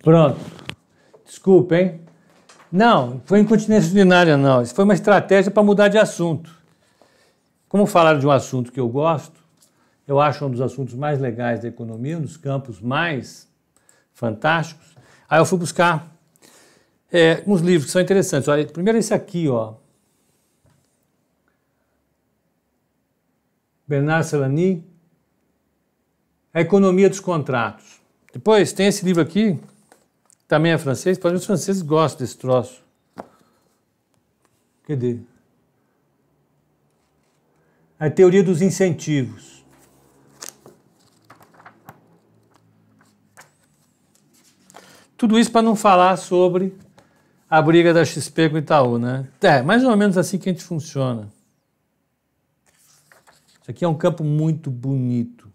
Pronto. Desculpem. hein? Não, foi incontinência urinária, não. Isso foi uma estratégia para mudar de assunto. Como falaram de um assunto que eu gosto, eu acho um dos assuntos mais legais da economia, um dos campos mais fantásticos. Aí eu fui buscar é, uns livros que são interessantes. Olha, primeiro esse aqui, ó. Bernard Celani, A Economia dos Contratos. Depois tem esse livro aqui, também é francês, os franceses gostam desse troço. Cadê? A teoria dos incentivos. Tudo isso para não falar sobre a briga da XP com o Itaú, né? É, mais ou menos assim que a gente funciona. Isso aqui é um campo muito bonito.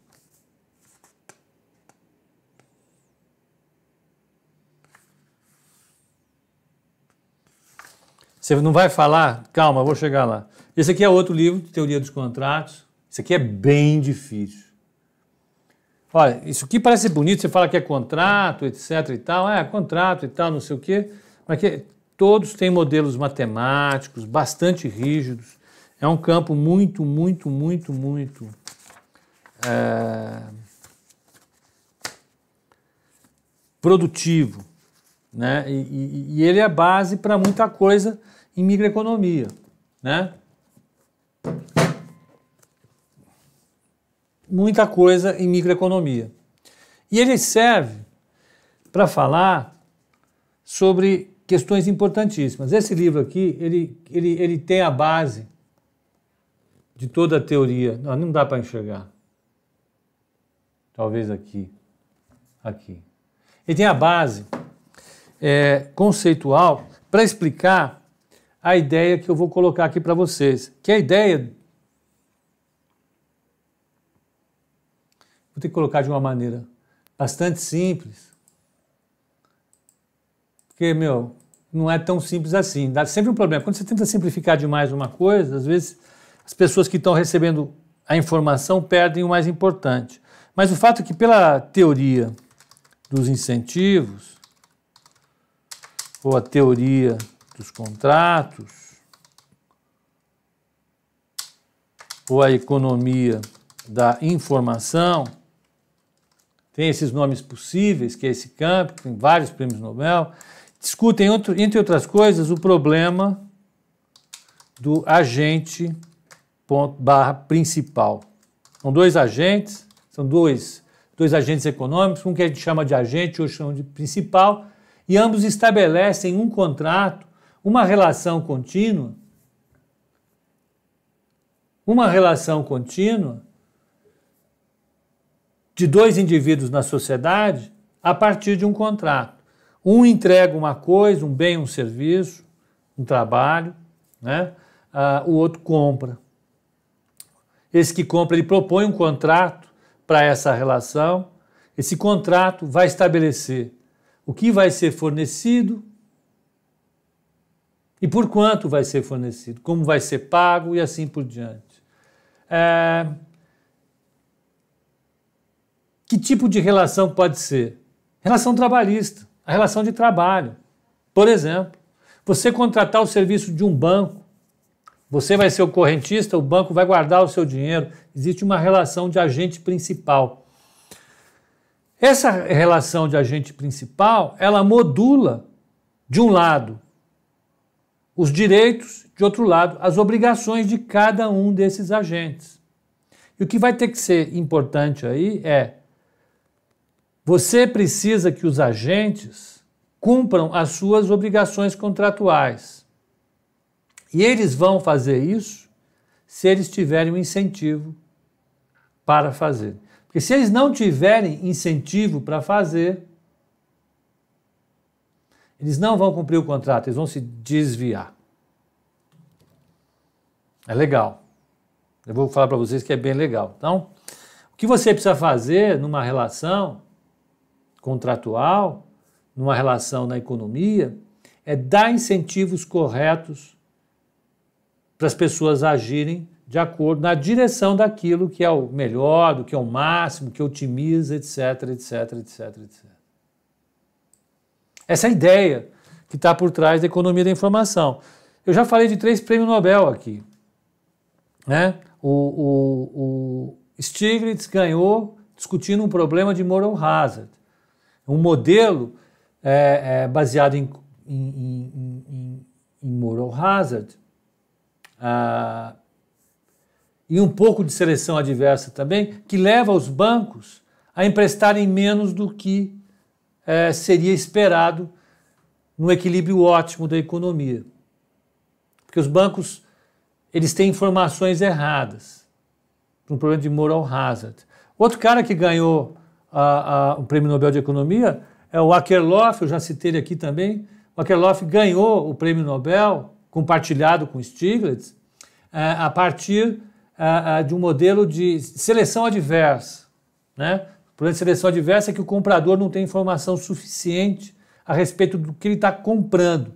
Você não vai falar? Calma, vou chegar lá. Esse aqui é outro livro, Teoria dos Contratos. Isso aqui é bem difícil. Olha, isso aqui parece bonito, você fala que é contrato, etc e tal. É, contrato e tal, não sei o quê. Mas que todos têm modelos matemáticos bastante rígidos. É um campo muito, muito, muito, muito... É, produtivo, né? E, e, e ele é base para muita coisa em microeconomia, né? Muita coisa em microeconomia. E ele serve para falar sobre questões importantíssimas. Esse livro aqui, ele, ele, ele tem a base de toda a teoria. Não, não dá para enxergar. Talvez aqui. Aqui. Ele tem a base é, conceitual para explicar a ideia que eu vou colocar aqui para vocês, que é a ideia. Vou ter que colocar de uma maneira bastante simples, porque, meu, não é tão simples assim. Dá sempre um problema. Quando você tenta simplificar demais uma coisa, às vezes as pessoas que estão recebendo a informação perdem o mais importante. Mas o fato é que, pela teoria dos incentivos, ou a teoria dos contratos ou a economia da informação, tem esses nomes possíveis, que é esse campo, que tem vários prêmios Nobel, discutem, entre outras coisas, o problema do agente ponto, barra principal. São dois agentes, são dois, dois agentes econômicos, um que a gente chama de agente, outro chama de principal, e ambos estabelecem um contrato uma relação contínua, uma relação contínua de dois indivíduos na sociedade a partir de um contrato. Um entrega uma coisa, um bem, um serviço, um trabalho, né? Ah, o outro compra. Esse que compra, ele propõe um contrato para essa relação. Esse contrato vai estabelecer o que vai ser fornecido, e por quanto vai ser fornecido, como vai ser pago e assim por diante. É... Que tipo de relação pode ser? Relação trabalhista, a relação de trabalho. Por exemplo, você contratar o serviço de um banco, você vai ser o correntista, o banco vai guardar o seu dinheiro. Existe uma relação de agente principal. Essa relação de agente principal, ela modula, de um lado, os direitos, de outro lado, as obrigações de cada um desses agentes. E o que vai ter que ser importante aí é você precisa que os agentes cumpram as suas obrigações contratuais. E eles vão fazer isso se eles tiverem um incentivo para fazer. Porque se eles não tiverem incentivo para fazer, eles não vão cumprir o contrato, eles vão se desviar. É legal. Eu vou falar para vocês que é bem legal. Então, o que você precisa fazer numa relação contratual, numa relação na economia, é dar incentivos corretos para as pessoas agirem de acordo na direção daquilo que é o melhor, do que é o máximo, que otimiza, etc, etc, etc, etc. Essa é a ideia que está por trás da economia da informação. Eu já falei de três prêmios Nobel aqui. Né? O, o, o Stiglitz ganhou discutindo um problema de moral hazard, um modelo é, é, baseado em, em, em, em, moral hazard ah, e um pouco de seleção adversa também, que leva os bancos a emprestarem menos do que é, seria esperado no equilíbrio ótimo da economia. Porque os bancos eles têm informações erradas, um problema de moral hazard. Outro cara que ganhou a, a, o Prêmio Nobel de Economia é o Akerlof, eu já citei ele aqui também. O Akerlof ganhou o Prêmio Nobel, compartilhado com Stiglitz, é, a partir é, é, de um modelo de seleção adversa. Né? problema de seleção adversa é que o comprador não tem informação suficiente a respeito do que ele está comprando.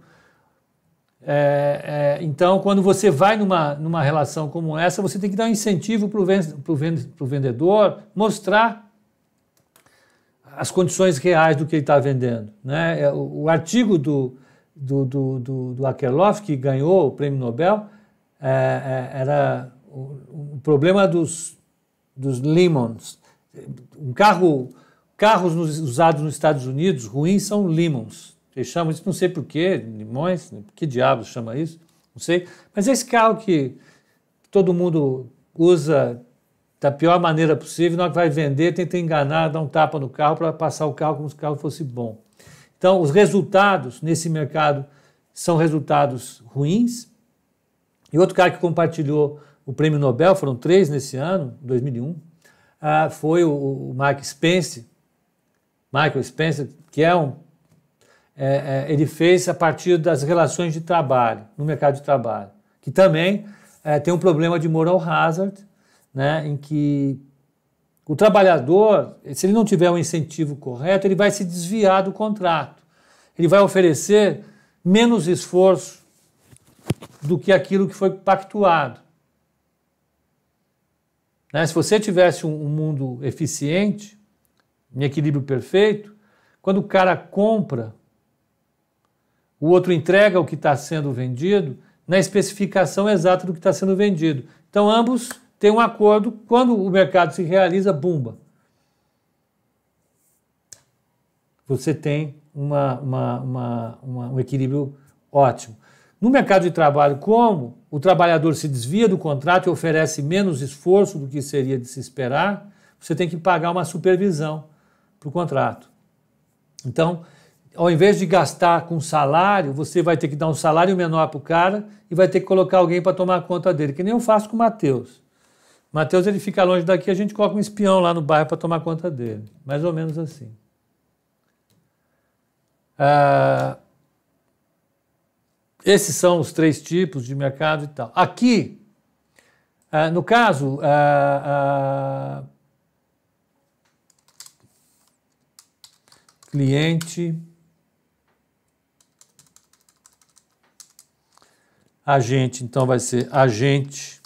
É, é, então, quando você vai numa, numa relação como essa, você tem que dar um incentivo para o vendedor mostrar as condições reais do que ele está vendendo. Né? É, o, o artigo do, do, do, do, do Akerlof, que ganhou o prêmio Nobel, é, é era o, o, problema dos, dos lemons. Um carro, carros nos, usados nos Estados Unidos ruins são limons. Eles chamam isso, não sei porquê, limões, né? que diabos chama isso, não sei. Mas esse carro que todo mundo usa da pior maneira possível, na hora que vai vender, tenta enganar, dar um tapa no carro para passar o carro como se o carro fosse bom. Então, os resultados nesse mercado são resultados ruins. E outro cara que compartilhou o prêmio Nobel, foram três nesse ano, 2001, ah, foi o, o Mark Spence, Michael Spence, que é um. É, é, ele fez a partir das relações de trabalho, no mercado de trabalho, que também é, tem um problema de moral hazard, né, em que o trabalhador, se ele não tiver um incentivo correto, ele vai se desviar do contrato. Ele vai oferecer menos esforço do que aquilo que foi pactuado. Né? Se você tivesse um, um mundo eficiente, em equilíbrio perfeito, quando o cara compra, o outro entrega o que está sendo vendido na especificação exata do que está sendo vendido. Então, ambos têm um acordo. Quando o mercado se realiza, bumba. Você tem uma, uma, uma, um equilíbrio ótimo. No mercado de trabalho, como o trabalhador se desvia do contrato e oferece menos esforço do que seria de se esperar, você tem que pagar uma supervisão para o contrato. Então, ao invés de gastar com salário, você vai ter que dar um salário menor para o cara e vai ter que colocar alguém para tomar conta dele, que nem eu faço com o Matheus. Matheus ele fica longe daqui, a gente coloca um espião lá no bairro para tomar conta dele. Mais ou menos assim. Ah, esses são os três tipos de mercado e tal. Aqui, eh, no caso, eh, eh, cliente, agente, então vai ser agente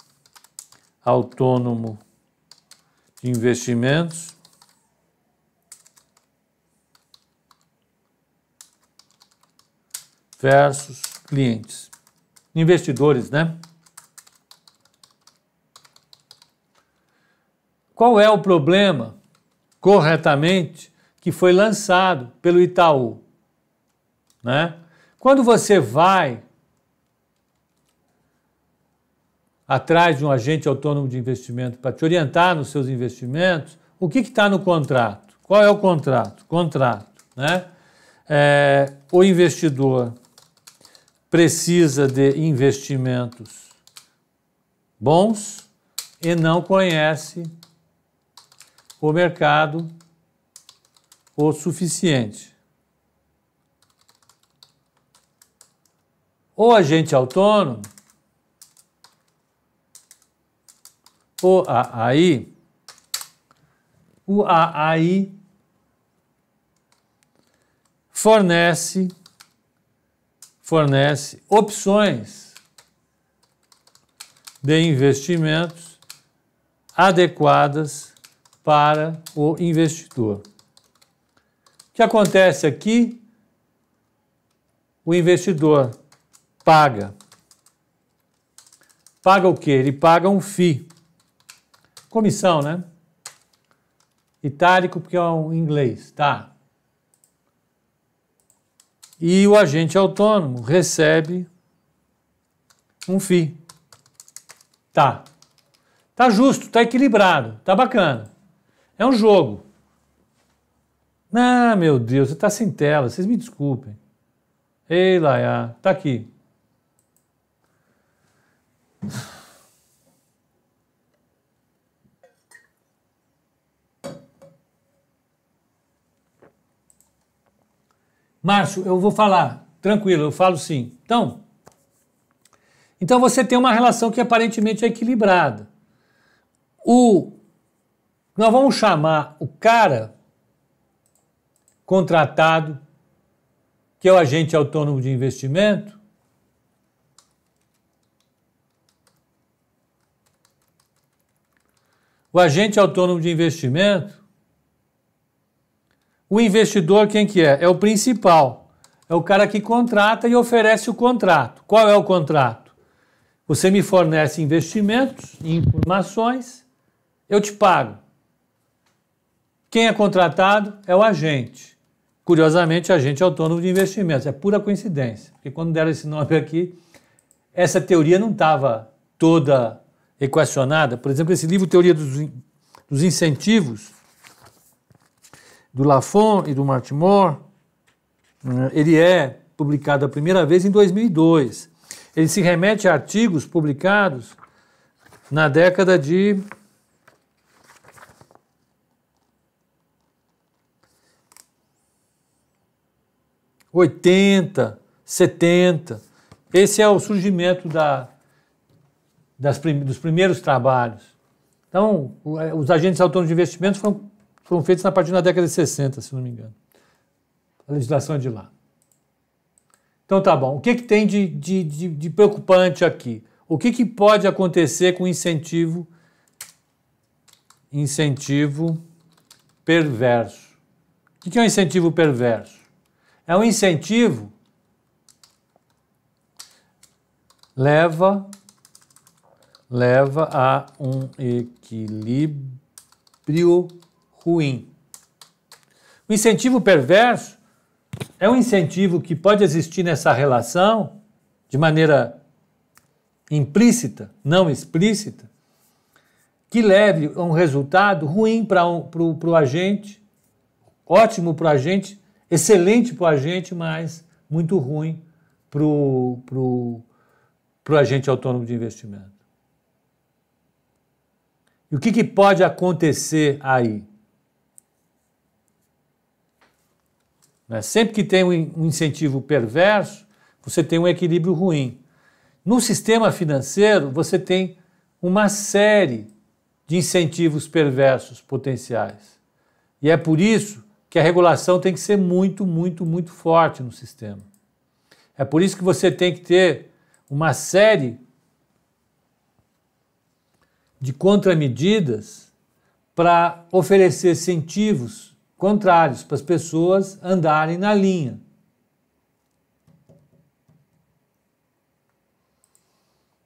autônomo de investimentos. versus clientes. Investidores, né? Qual é o problema, corretamente, que foi lançado pelo Itaú? Né? Quando você vai atrás de um agente autônomo de investimento para te orientar nos seus investimentos, o que está no contrato? Qual é o contrato? Contrato, né? É, o investidor precisa de investimentos bons e não conhece o mercado o suficiente. O agente autônomo, o AAI, o AAI fornece fornece opções de investimentos adequadas para o investidor. O que acontece aqui? O investidor paga. Paga o quê? Ele paga um FII. Comissão, né? Itálico, porque é um inglês, tá? E o agente autônomo recebe um FII. Tá. Tá justo, tá equilibrado, tá bacana. É um jogo. Ah, meu Deus, você tá sem tela, vocês me desculpem. Ei, Laia, tá aqui. Márcio, eu vou falar. Tranquilo, eu falo sim. Então, então você tem uma relação que aparentemente é equilibrada. O nós vamos chamar o cara contratado, que é o agente autônomo de investimento, o agente autônomo de investimento o investidor quem que é? É o principal. É o cara que contrata e oferece o contrato. Qual é o contrato? Você me fornece investimentos e informações, eu te pago. Quem é contratado é o agente. Curiosamente, agente é autônomo de investimentos. É pura coincidência. Porque quando deram esse nome aqui, essa teoria não estava toda equacionada. Por exemplo, esse livro Teoria dos, dos Incentivos do Lafon e do Martimore, eh, ele é publicado a primeira vez em 2002. Ele se remete a artigos publicados na década de 80, 70. Esse é o surgimento da, das, dos primeiros trabalhos. Então, eh, os agentes autônomos de investimentos foram foram feitos na partir da década de 60, se não me engano. A legislação é de lá. Então tá bom. O que, que tem de, de, de, de preocupante aqui? O que, que pode acontecer com incentivo, incentivo perverso? O que, que é um incentivo perverso? É um incentivo leva leva a um equilíbrio ruim. O incentivo perverso é um incentivo que pode existir nessa relação de maneira implícita, não explícita, que leve a um resultado ruim para um, o agente, ótimo para o agente, excelente para o agente, mas muito ruim para o agente autônomo de investimento. E o que, que pode acontecer aí? Né? Sempre que tem um incentivo perverso, você tem um equilíbrio ruim. No sistema financeiro, você tem uma série de incentivos perversos potenciais. E é por isso que a regulação tem que ser muito, muito, muito forte no sistema. É por isso que você tem que ter uma série de contramedidas para oferecer incentivos contrários, para as pessoas andarem na linha.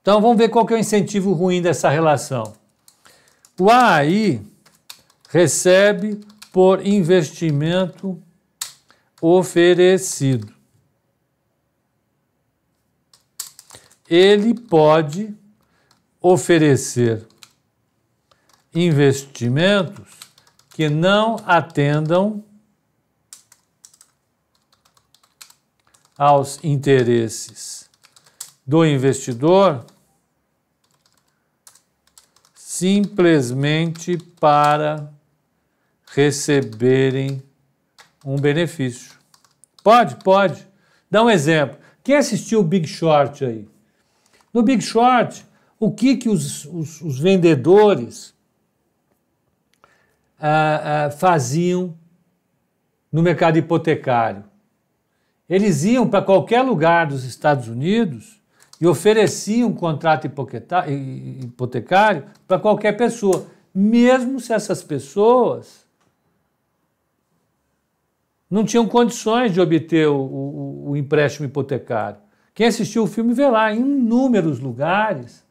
Então vamos ver qual que é o incentivo ruim dessa relação. O AI recebe por investimento oferecido. Ele pode oferecer investimentos que não atendam aos interesses do investidor simplesmente para receberem um benefício. Pode, pode. Dá um exemplo. Quem assistiu o Big Short aí? No Big Short, o que, que os, os, os vendedores ah, ah, faziam no mercado hipotecário. Eles iam para qualquer lugar dos Estados Unidos e ofereciam um contrato hipotecário para qualquer pessoa, mesmo se essas pessoas não tinham condições de obter o, o, o empréstimo hipotecário. Quem assistiu o filme vê lá, em inúmeros lugares,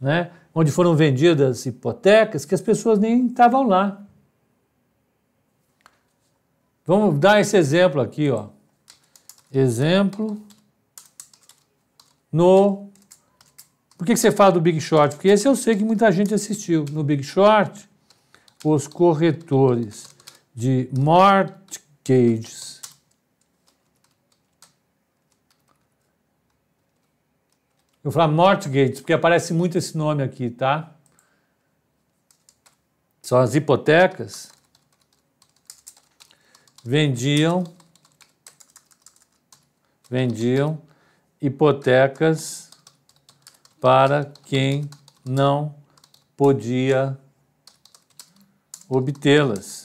né? onde foram vendidas hipotecas que as pessoas nem estavam lá. Vamos dar esse exemplo aqui, ó. Exemplo no. Por que, você fala do Big Short? Porque esse eu sei que muita gente assistiu. No Big Short, os corretores de mortgages Eu falo Mortgage, porque aparece muito esse nome aqui, tá? São as hipotecas. Vendiam, vendiam hipotecas para quem não podia obtê-las.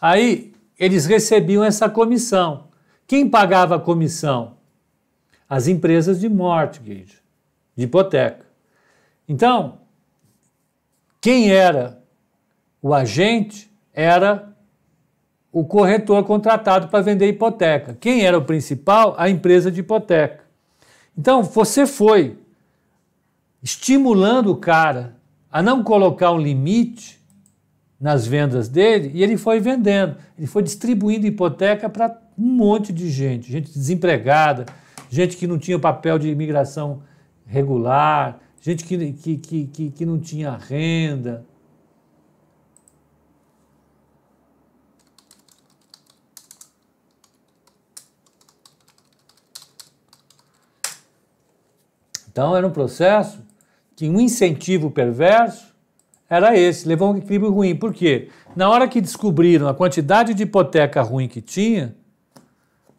Aí eles recebiam essa comissão. Quem pagava a comissão? as empresas de mortgage, de hipoteca. Então, quem era o agente era o corretor contratado para vender hipoteca. Quem era o principal? A empresa de hipoteca. Então, você foi estimulando o cara a não colocar um limite nas vendas dele e ele foi vendendo. Ele foi distribuindo hipoteca para um monte de gente, gente desempregada, gente que não tinha papel de imigração regular, gente que, que, que, que, que não tinha renda. Então era um processo que um incentivo perverso era esse, levou a um equilíbrio ruim. Por quê? Na hora que descobriram a quantidade de hipoteca ruim que tinha,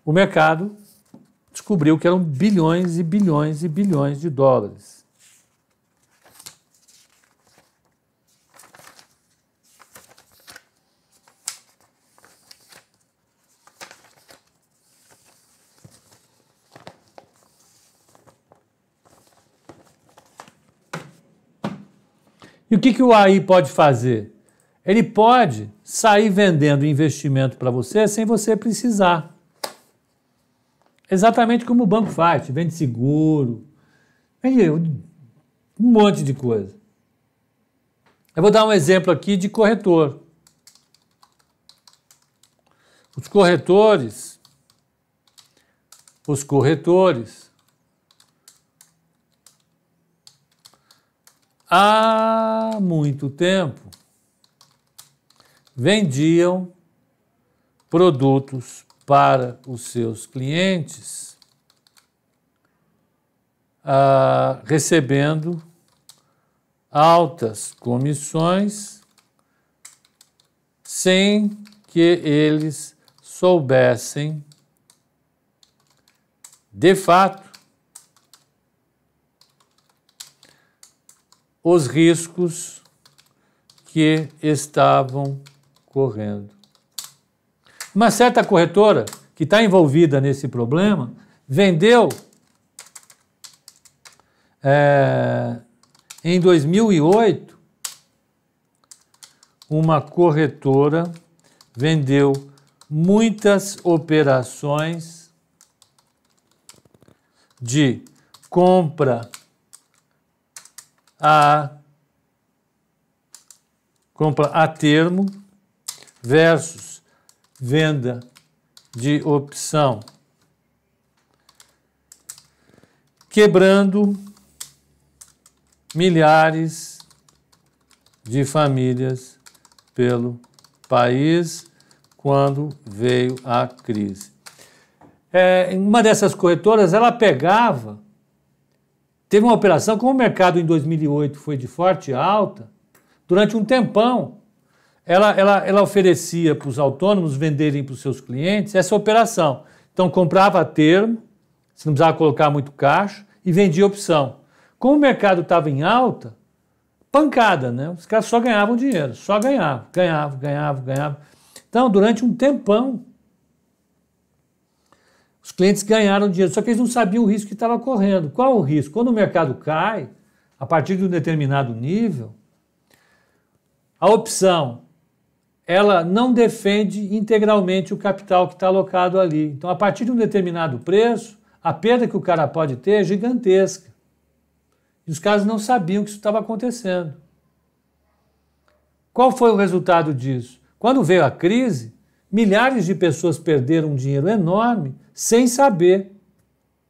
o mercado descobriu que eram bilhões e bilhões e bilhões de dólares. E o que, que o AI pode fazer? Ele pode sair vendendo investimento para você sem você precisar. Exatamente como o banco faz, vende seguro, vende um monte de coisa. Eu vou dar um exemplo aqui de corretor. Os corretores, os corretores, há muito tempo vendiam produtos para os seus clientes, ah, recebendo altas comissões sem que eles soubessem de fato os riscos que estavam correndo. Uma certa corretora que está envolvida nesse problema vendeu é, em 2008 uma corretora vendeu muitas operações de compra a compra a termo versus venda de opção, quebrando milhares de famílias pelo país quando veio a crise. É, uma dessas corretoras, ela pegava, teve uma operação, como o mercado em 2008 foi de forte alta, durante um tempão, ela, ela, ela oferecia para os autônomos venderem para os seus clientes essa operação. Então, comprava a termo, se não precisava colocar muito caixa, e vendia opção. Como o mercado estava em alta, pancada, né? Os caras só ganhavam dinheiro, só ganhavam, ganhavam, ganhavam, ganhavam. Então, durante um tempão, os clientes ganharam dinheiro, só que eles não sabiam o risco que estava correndo. Qual o risco? Quando o mercado cai, a partir de um determinado nível, a opção ela não defende integralmente o capital que está alocado ali. Então, a partir de um determinado preço, a perda que o cara pode ter é gigantesca. E os caras não sabiam que isso estava acontecendo. Qual foi o resultado disso? Quando veio a crise, milhares de pessoas perderam um dinheiro enorme sem saber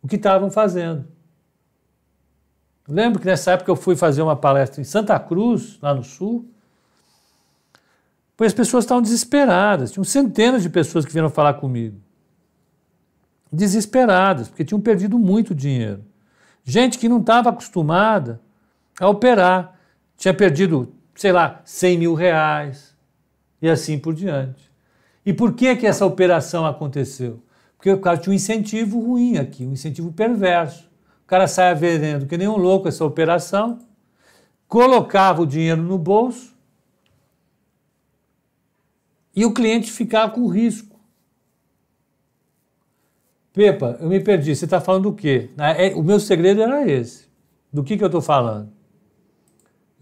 o que estavam fazendo. lembro que nessa época eu fui fazer uma palestra em Santa Cruz, lá no Sul, Pois as pessoas estavam desesperadas. Tinham centenas de pessoas que vieram falar comigo. Desesperadas, porque tinham perdido muito dinheiro. Gente que não estava acostumada a operar. Tinha perdido, sei lá, 100 mil reais e assim por diante. E por que, que essa operação aconteceu? Porque o cara tinha um incentivo ruim aqui, um incentivo perverso. O cara saia vendendo que nem um louco essa operação, colocava o dinheiro no bolso e o cliente ficar com risco. Pepa, eu me perdi, você está falando do quê? É, o meu segredo era esse. Do que, que eu estou falando?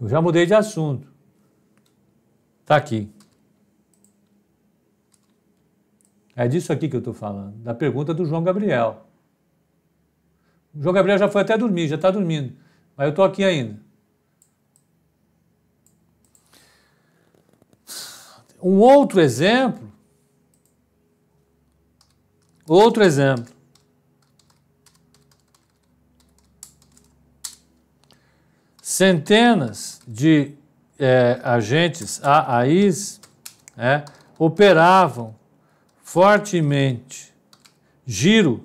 Eu já mudei de assunto. Está aqui. É disso aqui que eu estou falando, da pergunta do João Gabriel. O João Gabriel já foi até dormir, já está dormindo, mas eu estou aqui ainda. Um outro exemplo, outro exemplo. Centenas de é, agentes AAIs é, né, operavam fortemente giro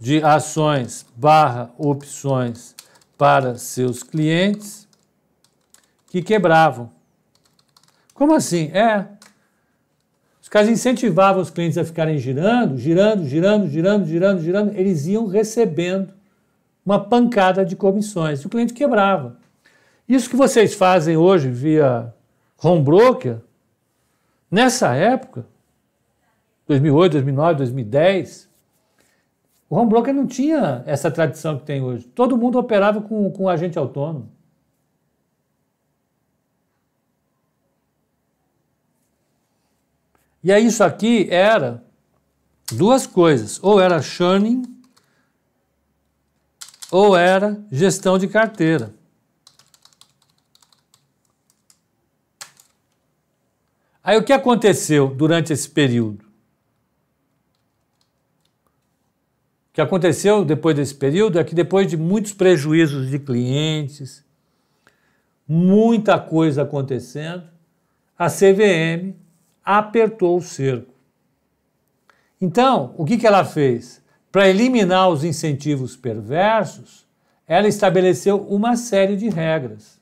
de ações barra opções para seus clientes que quebravam. Como assim? É. Os caras incentivavam os clientes a ficarem girando, girando, girando, girando, girando, girando. Eles iam recebendo uma pancada de comissões. E o cliente quebrava. Isso que vocês fazem hoje via home broker, nessa época, 2008, 2009, 2010, o home broker não tinha essa tradição que tem hoje. Todo mundo operava com, com agente autônomo. E aí isso aqui era duas coisas, ou era churning, ou era gestão de carteira. Aí o que aconteceu durante esse período? O que aconteceu depois desse período é que depois de muitos prejuízos de clientes, muita coisa acontecendo, a CVM apertou o cerco. Então, o que, que ela fez? Para eliminar os incentivos perversos, ela estabeleceu uma série de regras.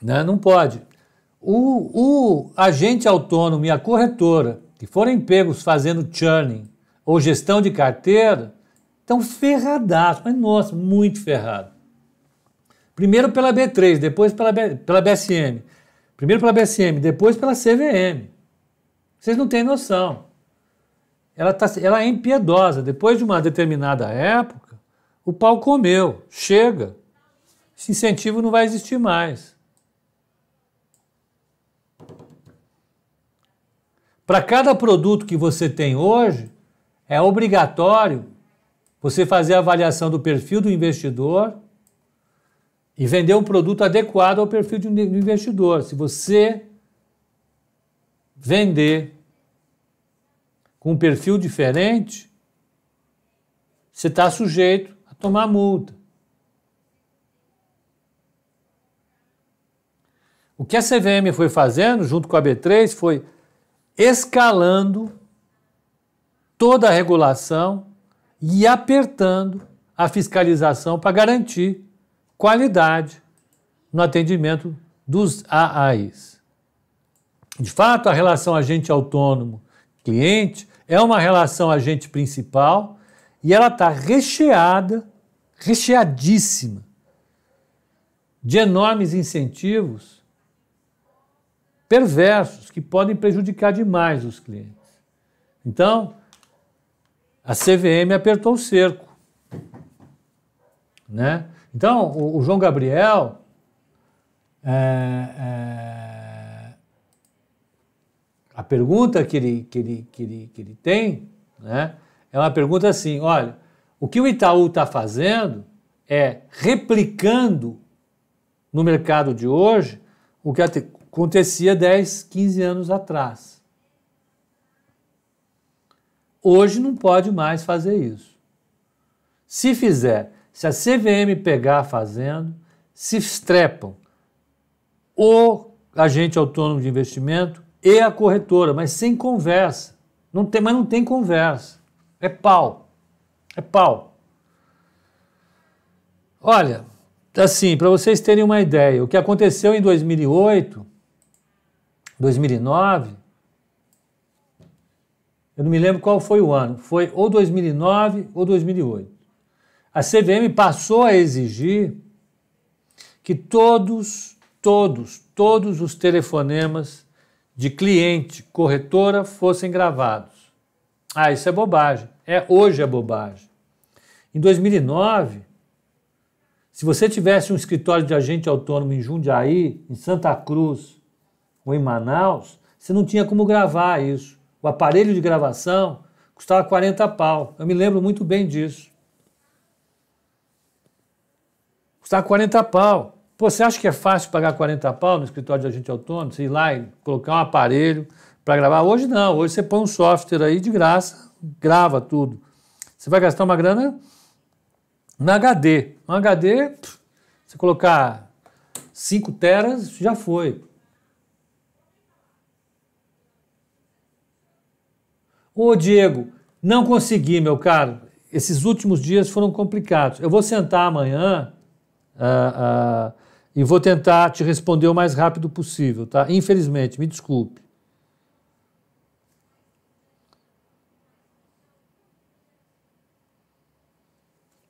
Não, né? não pode. O, o agente autônomo e a corretora que forem pegos fazendo churning ou gestão de carteira estão ferradaço, mas nossa, muito ferrado. Primeiro pela B3, depois pela, B, pela BSM. Primeiro pela BSM, depois pela CVM. Vocês não têm noção. Ela, tá, ela é impiedosa. Depois de uma determinada época, o pau comeu, chega. Esse incentivo não vai existir mais. Para cada produto que você tem hoje, é obrigatório você fazer a avaliação do perfil do investidor e vender um produto adequado ao perfil do investidor. Se você vender com um perfil diferente, você está sujeito a tomar multa. O que a CVM foi fazendo junto com a B3 foi escalando toda a regulação e apertando a fiscalização para garantir qualidade no atendimento dos AAIs. De fato, a relação agente autônomo-cliente é uma relação agente principal e ela está recheada, recheadíssima, de enormes incentivos perversos que podem prejudicar demais os clientes. Então, a CVM apertou o cerco. Né? Então, o, o João Gabriel é, é, a pergunta que ele, que ele, que ele, que ele tem né, é uma pergunta assim: olha, o que o Itaú está fazendo é replicando no mercado de hoje o que acontecia 10, 15 anos atrás. Hoje não pode mais fazer isso. Se fizer, se a CVM pegar fazendo, se estrepam o agente autônomo de investimento e a corretora, mas sem conversa. Não tem, mas não tem conversa. É pau. É pau. Olha, assim, para vocês terem uma ideia, o que aconteceu em 2008, 2009, eu não me lembro qual foi o ano. Foi ou 2009 ou 2008. A CVM passou a exigir que todos, todos, todos os telefonemas de cliente, corretora fossem gravados. Ah, isso é bobagem. É hoje é bobagem. Em 2009, se você tivesse um escritório de agente autônomo em Jundiaí, em Santa Cruz ou em Manaus, você não tinha como gravar isso o aparelho de gravação custava 40 pau. Eu me lembro muito bem disso. Custava 40 pau. Pô, você acha que é fácil pagar 40 pau no escritório de agente autônomo? Você ir lá e colocar um aparelho para gravar? Hoje não. Hoje você põe um software aí de graça, grava tudo. Você vai gastar uma grana na HD. Um HD, você colocar 5 teras, já foi. Ô Diego, não consegui, meu caro. Esses últimos dias foram complicados. Eu vou sentar amanhã uh, uh, e vou tentar te responder o mais rápido possível, tá? Infelizmente, me desculpe.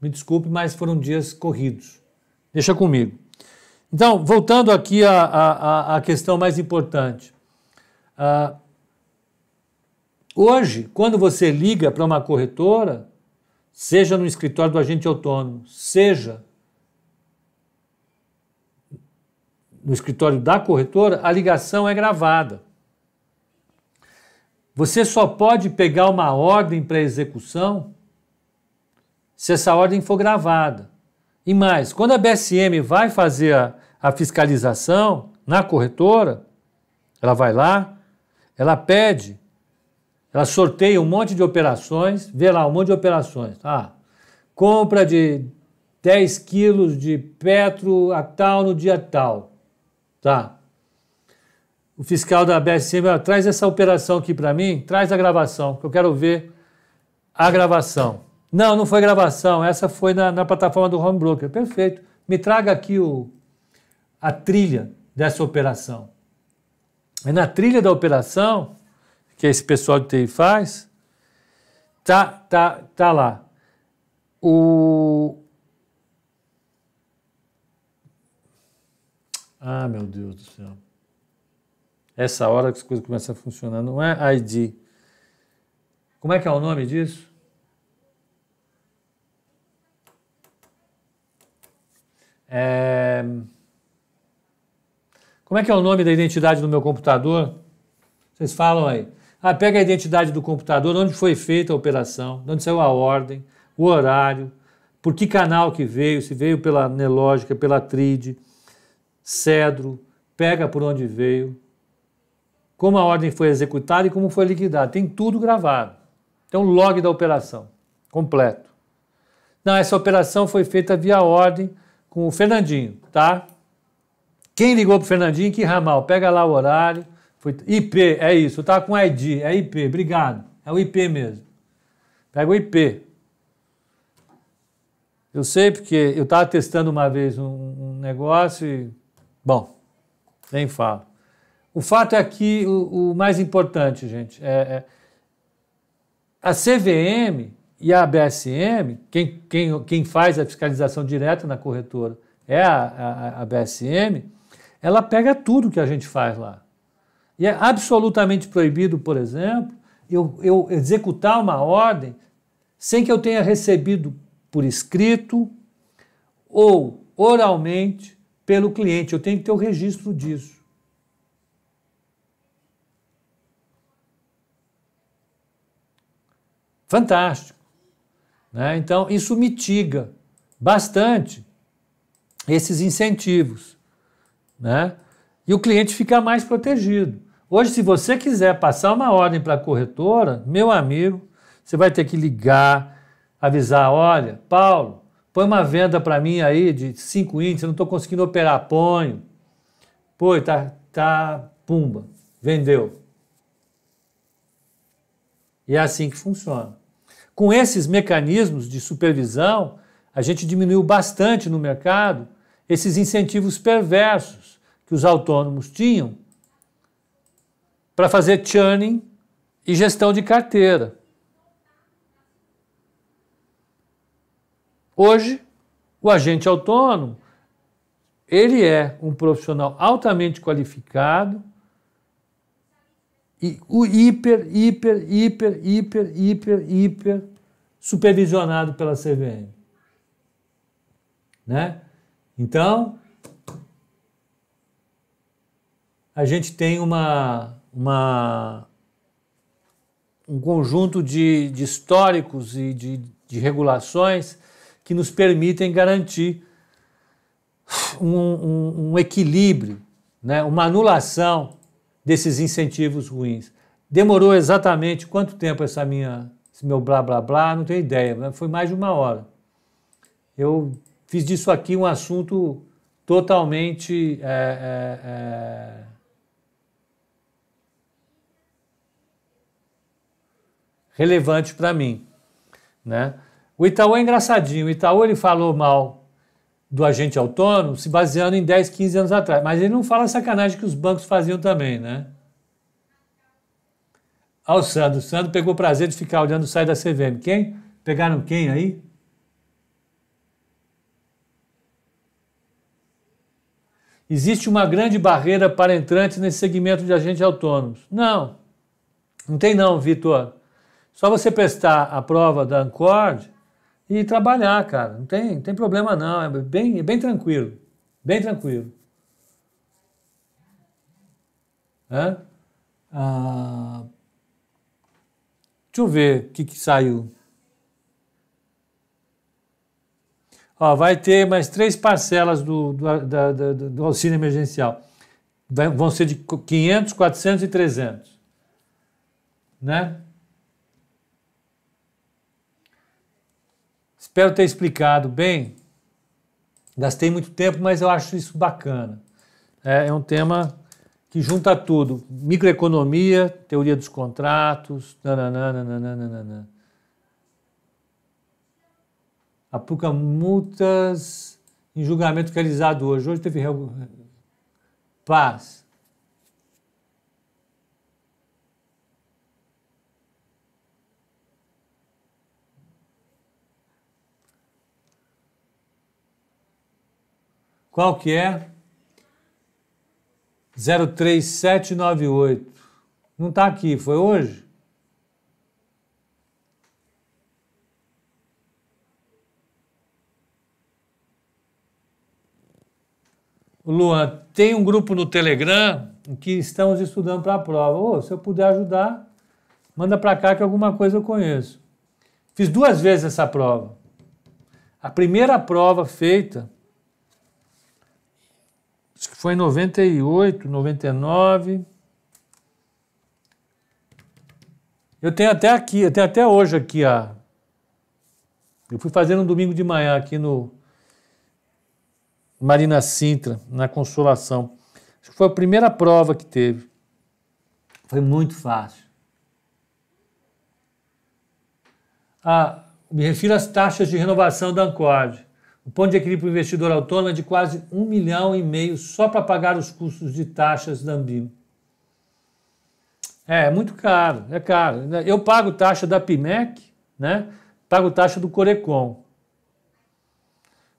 Me desculpe, mas foram dias corridos. Deixa comigo. Então, voltando aqui à, à, à questão mais importante. Uh, Hoje, quando você liga para uma corretora, seja no escritório do agente autônomo, seja no escritório da corretora, a ligação é gravada. Você só pode pegar uma ordem para execução se essa ordem for gravada. E mais, quando a BSM vai fazer a, a fiscalização na corretora, ela vai lá, ela pede ela sorteia um monte de operações, vê lá um monte de operações. Ah, compra de 10 quilos de petro a tal no dia tal. Tá. O fiscal da BSM traz essa operação aqui para mim, traz a gravação, que eu quero ver a gravação. Não, não foi gravação, essa foi na, na plataforma do home broker. Perfeito. Me traga aqui o, a trilha dessa operação. É na trilha da operação que esse pessoal de TI faz, tá, tá, tá lá. O... Ah, meu Deus do céu. Essa hora que as coisas começam a funcionar, não é ID. Como é que é o nome disso? É... Como é que é o nome da identidade do meu computador? Vocês falam aí. Ah, pega a identidade do computador, onde foi feita a operação, onde saiu a ordem, o horário, por que canal que veio, se veio pela Nelógica, pela Tride, Cedro, pega por onde veio, como a ordem foi executada e como foi liquidada. Tem tudo gravado. Tem um log da operação completo. Não, essa operação foi feita via ordem com o Fernandinho, tá? Quem ligou para o Fernandinho, que ramal? Pega lá o horário, foi IP, é isso. Eu tava com ID, é IP, obrigado. É o IP mesmo. Pega o IP. Eu sei porque eu estava testando uma vez um, um, negócio e. Bom, nem falo. O fato é que o, o mais importante, gente, é, é a CVM e a BSM, quem, quem, quem faz a fiscalização direta na corretora é a, a, a BSM, ela pega tudo que a gente faz lá. E é absolutamente proibido, por exemplo, eu, eu executar uma ordem sem que eu tenha recebido por escrito ou oralmente pelo cliente. Eu tenho que ter o registro disso. Fantástico. Né? Então, isso mitiga bastante esses incentivos. Né? E o cliente fica mais protegido. Hoje, se você quiser passar uma ordem para a corretora, meu amigo, você vai ter que ligar, avisar: olha, Paulo, põe uma venda para mim aí de cinco índices, eu não estou conseguindo operar, ponho. Pô, tá, tá, pumba, vendeu. E é assim que funciona. Com esses mecanismos de supervisão, a gente diminuiu bastante no mercado esses incentivos perversos que os autônomos tinham para fazer churning e gestão de carteira. Hoje, o agente autônomo, ele é um profissional altamente qualificado e o hiper, hiper, hiper, hiper, hiper, hiper supervisionado pela CVM. Né? Então, a gente tem uma uma, um conjunto de, de históricos e de, de regulações que nos permitem garantir um, um, um, equilíbrio, né? uma anulação desses incentivos ruins. Demorou exatamente quanto tempo essa minha, esse meu blá blá blá? Não tenho ideia, foi mais de uma hora. Eu fiz disso aqui um assunto totalmente é, é, é relevantes para mim. Né? O Itaú é engraçadinho. O Itaú ele falou mal do agente autônomo se baseando em 10, 15 anos atrás. Mas ele não fala sacanagem que os bancos faziam também, né? Olha o Sandro. O Sandro pegou o prazer de ficar olhando o site da CVM. Quem? Pegaram quem aí? Existe uma grande barreira para entrantes nesse segmento de agentes autônomos. Não, não tem não, Vitor. Só você prestar a prova da Ancord e trabalhar, cara. Não tem, não tem problema não, é bem, é bem tranquilo. Bem tranquilo. É? Ah, deixa eu ver o que, que saiu. Ó, vai ter mais três parcelas do, do, da, da, do auxílio emergencial. vão ser de 500, 400 e 300. Né? Espero ter explicado bem. Gastei muito tempo, mas eu acho isso bacana. É, é um tema que junta tudo: microeconomia, teoria dos contratos, nananana. nananana. Aplica multas em julgamento realizado hoje. Hoje teve paz Qual que é? 03798. Não está aqui, foi hoje? Luan, tem um grupo no Telegram em que estamos estudando para a prova. Oh, se eu puder ajudar, manda para cá que alguma coisa eu conheço. Fiz duas vezes essa prova. A primeira prova feita Acho que foi em 98, 99. Eu tenho até aqui, eu tenho até hoje aqui a. Eu fui fazendo um domingo de manhã aqui no Marina Sintra, na Consolação. Acho que foi a primeira prova que teve. Foi muito fácil. Ah, me refiro às taxas de renovação da Ancord. O ponto de equilíbrio para o investidor autônomo é de quase um milhão e meio só para pagar os custos de taxas da Ambima. É, é muito caro, é caro. Eu pago taxa da PIMEC, né? pago taxa do Corecon.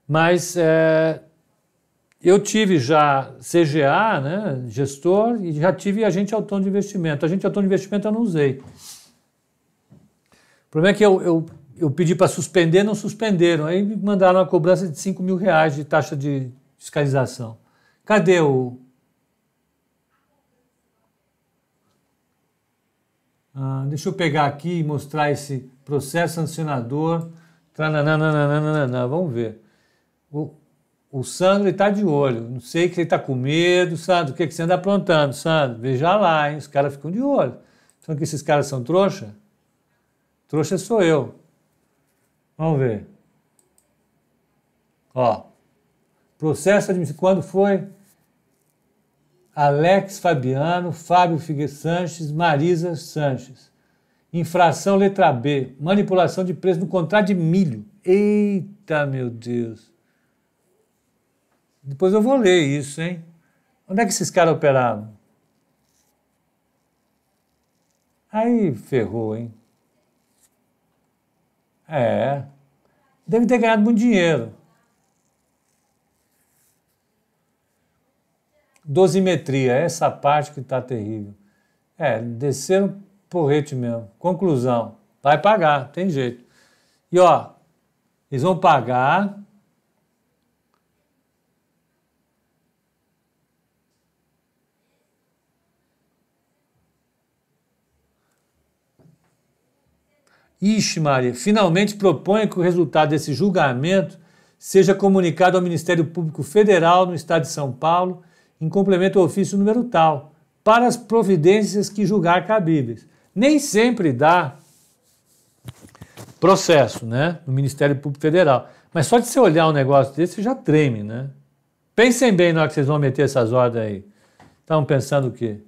Mas é, eu tive já CGA, né, gestor, e já tive agente autônomo de investimento. Agente autônomo de investimento eu não usei. O problema é que eu, eu eu pedi para suspender, não suspenderam. Aí me mandaram uma cobrança de 5 mil reais de taxa de fiscalização. Cadê o. Ah, deixa eu pegar aqui e mostrar esse processo sancionador. Trananana, vamos ver. O, o Sandro está de olho. Não sei que ele está com medo, Sandro. O que, que você anda aprontando, Sandro? Veja lá, hein? Os caras ficam de olho. Então que esses caras são trouxa? Trouxa sou eu. Vamos ver. Ó, processo administrativo, quando foi? Alex Fabiano, Fábio Figueiredo Sanches, Marisa Sanches. Infração letra B, manipulação de preço no contrato de milho. Eita, meu Deus. Depois eu vou ler isso, hein? Onde é que esses caras operavam? Aí ferrou, hein? É. Deve ter ganhado muito dinheiro. Dosimetria, essa parte que está terrível. É, desceram porrete mesmo. Conclusão, vai pagar, tem jeito. E ó, eles vão pagar Maria, finalmente propõe que o resultado desse julgamento seja comunicado ao Ministério Público Federal no Estado de São Paulo, em complemento ao ofício número tal, para as providências que julgar cabíveis. Nem sempre dá processo, né, no Ministério Público Federal. Mas só de você olhar um negócio desse, você já treme, né? Pensem bem na hora que vocês vão meter essas ordens aí. Estavam pensando o quê?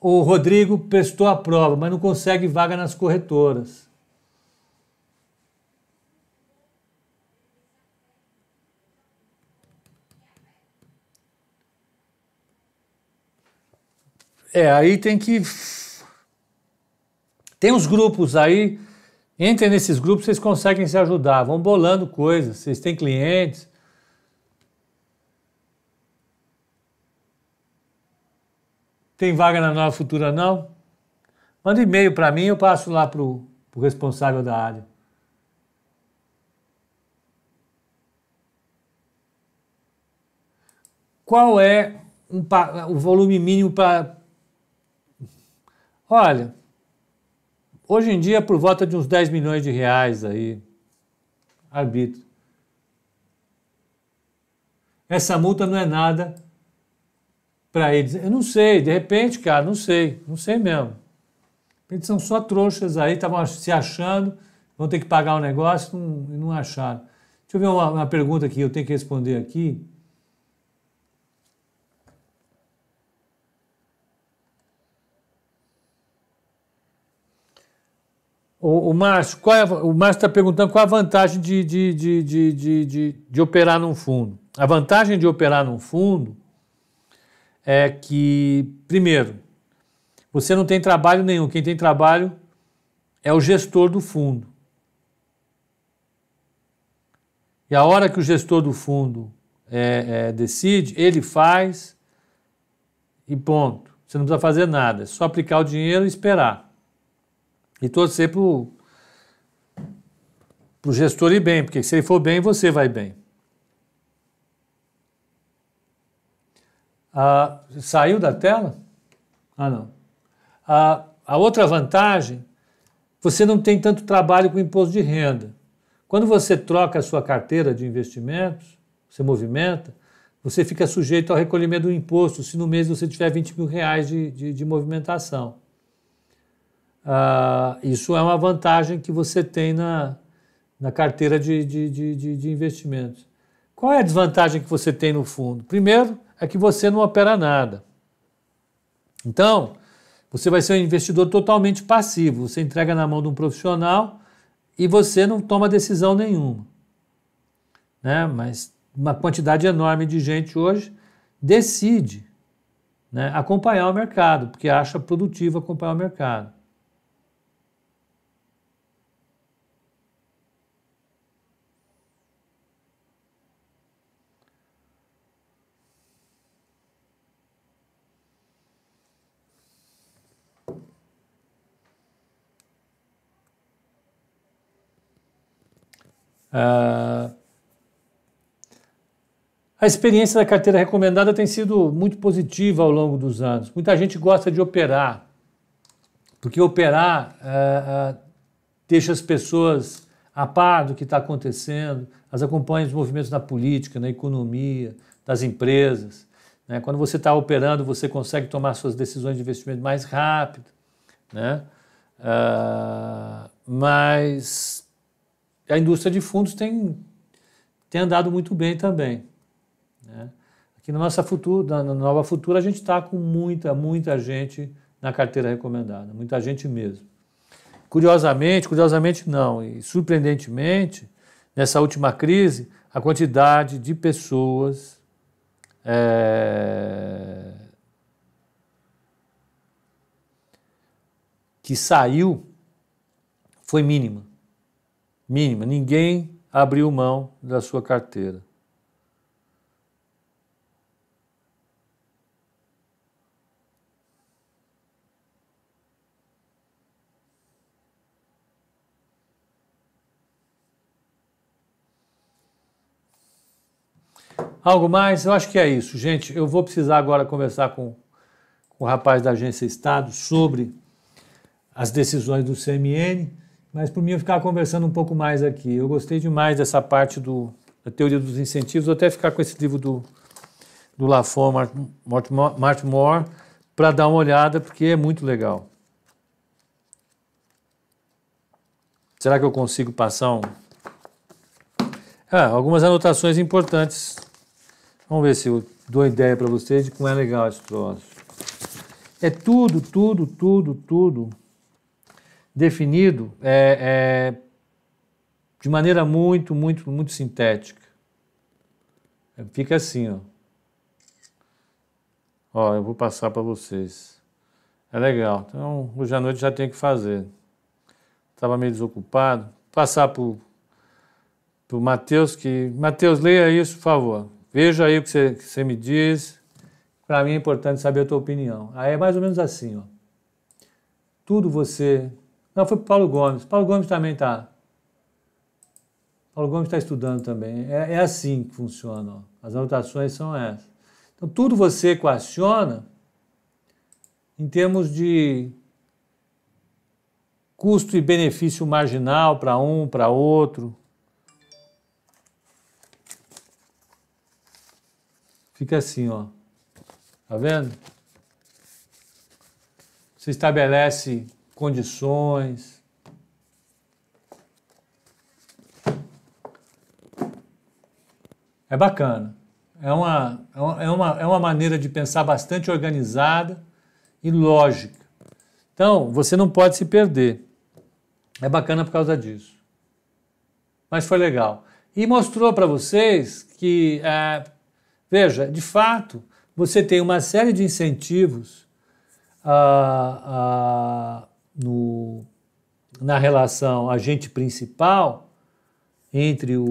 o Rodrigo prestou a prova, mas não consegue vaga nas corretoras. É, aí tem que. Tem uns grupos aí. Entrem nesses grupos, vocês conseguem se ajudar. Vão bolando coisas. Vocês têm clientes, Tem vaga na Nova Futura, não? Manda e-mail para mim, eu passo lá para o responsável da área. Qual é um, o volume mínimo para. Olha, hoje em dia, por volta de uns 10 milhões de reais aí, arbítrio. Essa multa não é nada para eles? Eu não sei, de repente, cara, não sei, não sei mesmo. Eles são só trouxas aí, estavam se achando, vão ter que pagar o um negócio e não, não acharam. Deixa eu ver uma, uma pergunta que eu tenho que responder aqui. O, o Márcio qual é, o Márcio está perguntando qual a vantagem de, de, de, de, de, de, de operar num fundo. A vantagem de operar num fundo é que, primeiro, você não tem trabalho nenhum. Quem tem trabalho é o gestor do fundo. E a hora que o gestor do fundo é, é, decide, ele faz e ponto. Você não precisa fazer nada, é só aplicar o dinheiro e esperar. E torcer para o gestor ir bem, porque se ele for bem, você vai bem. Ah, saiu da tela? Ah, não. Ah, a outra vantagem, você não tem tanto trabalho com imposto de renda. Quando você troca a sua carteira de investimentos, você movimenta, você fica sujeito ao recolhimento do imposto se no mês você tiver 20 mil reais de, de, de movimentação. Ah, isso é uma vantagem que você tem na, na carteira de, de, de, de, investimentos. Qual é a desvantagem que você tem no fundo? Primeiro, é que você não opera nada. Então, você vai ser um investidor totalmente passivo. Você entrega na mão de um profissional e você não toma decisão nenhuma. Né? Mas uma quantidade enorme de gente hoje decide né, acompanhar o mercado, porque acha produtivo acompanhar o mercado. Ah, a experiência da carteira recomendada tem sido muito positiva ao longo dos anos. Muita gente gosta de operar, porque operar eh, eh, deixa as pessoas a par do que está acontecendo, elas acompanham os movimentos na política, na economia, das empresas. Né? Quando você está operando, você consegue tomar suas decisões de investimento mais rápido. Né? Ah, mas a indústria de fundos tem, tem andado muito bem também. Né? Aqui na nossa futura, na nova futura, a gente está com muita, muita gente na carteira recomendada, muita gente mesmo. Curiosamente, curiosamente não, e surpreendentemente, nessa última crise, a quantidade de pessoas é, que saiu foi mínima mínima. Ninguém abriu mão da sua carteira. Algo mais? Eu acho que é isso, gente. Eu vou precisar agora conversar com, com o rapaz da agência Estado sobre as decisões do CMN. Mas por mim eu ficar conversando um pouco mais aqui. Eu gostei demais dessa parte do, da teoria dos incentivos, vou até ficar com esse livro do, do Lafon Martmore para dar uma olhada, porque é muito legal. Será que eu consigo passar um... Ah, algumas anotações importantes. Vamos ver se eu dou ideia para vocês de como é legal esse troço. É tudo, tudo, tudo, tudo definido é, é, de maneira muito, muito, muito sintética. Fica assim, ó. Ó, eu vou passar para vocês. É legal. Então, hoje à noite já tem que fazer. Estava meio desocupado. Passar para o Matheus, que... Matheus, leia isso, por favor. Veja aí o que você, que você me diz. Para mim é importante saber a tua opinião. Aí é mais ou menos assim, ó. Tudo você não, foi para Paulo Gomes. Paulo Gomes também está. Paulo Gomes está estudando também. É, é, assim que funciona. Ó. As anotações são essas. Então, tudo você equaciona em termos de custo e benefício marginal para um, para outro. Fica assim, ó. Tá vendo? Você estabelece condições. É bacana. É, é uma, é, uma, é uma maneira de pensar bastante organizada e lógica. Então, você não pode se perder. É bacana por causa disso. Mas foi legal. E mostrou para vocês que, é, veja, de fato, você tem uma série de incentivos a no, na relação agente principal entre o, o,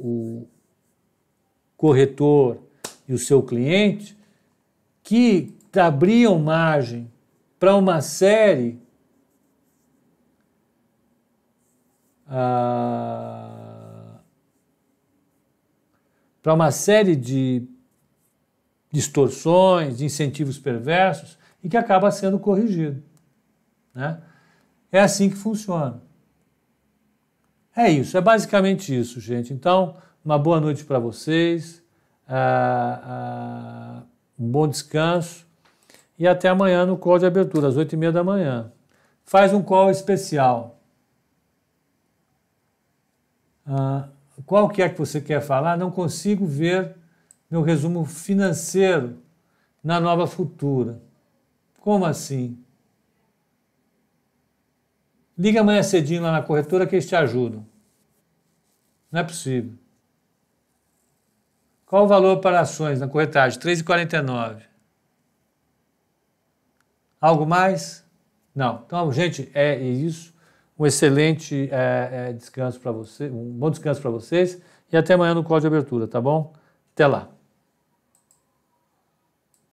o corretor e o seu cliente que abriam margem para uma série ah, para uma série de distorções, de incentivos perversos e que acaba sendo corrigido. Né? É assim que funciona. É isso, é basicamente isso, gente. Então, uma boa noite para vocês, uh, uh, um bom descanso e até amanhã no call de abertura, às oito e meia da manhã. Faz um call especial. Uh, qual que é que você quer falar? Não consigo ver meu resumo financeiro na nova futura. Como assim? Liga amanhã cedinho lá na corretora que eles te ajudam. Não é possível. Qual o valor para ações na corretagem? 3,49. Algo mais? Não. Então, gente, é isso. Um excelente é, é, descanso para vocês, um bom descanso para vocês e até amanhã no código de abertura, tá bom? Até lá.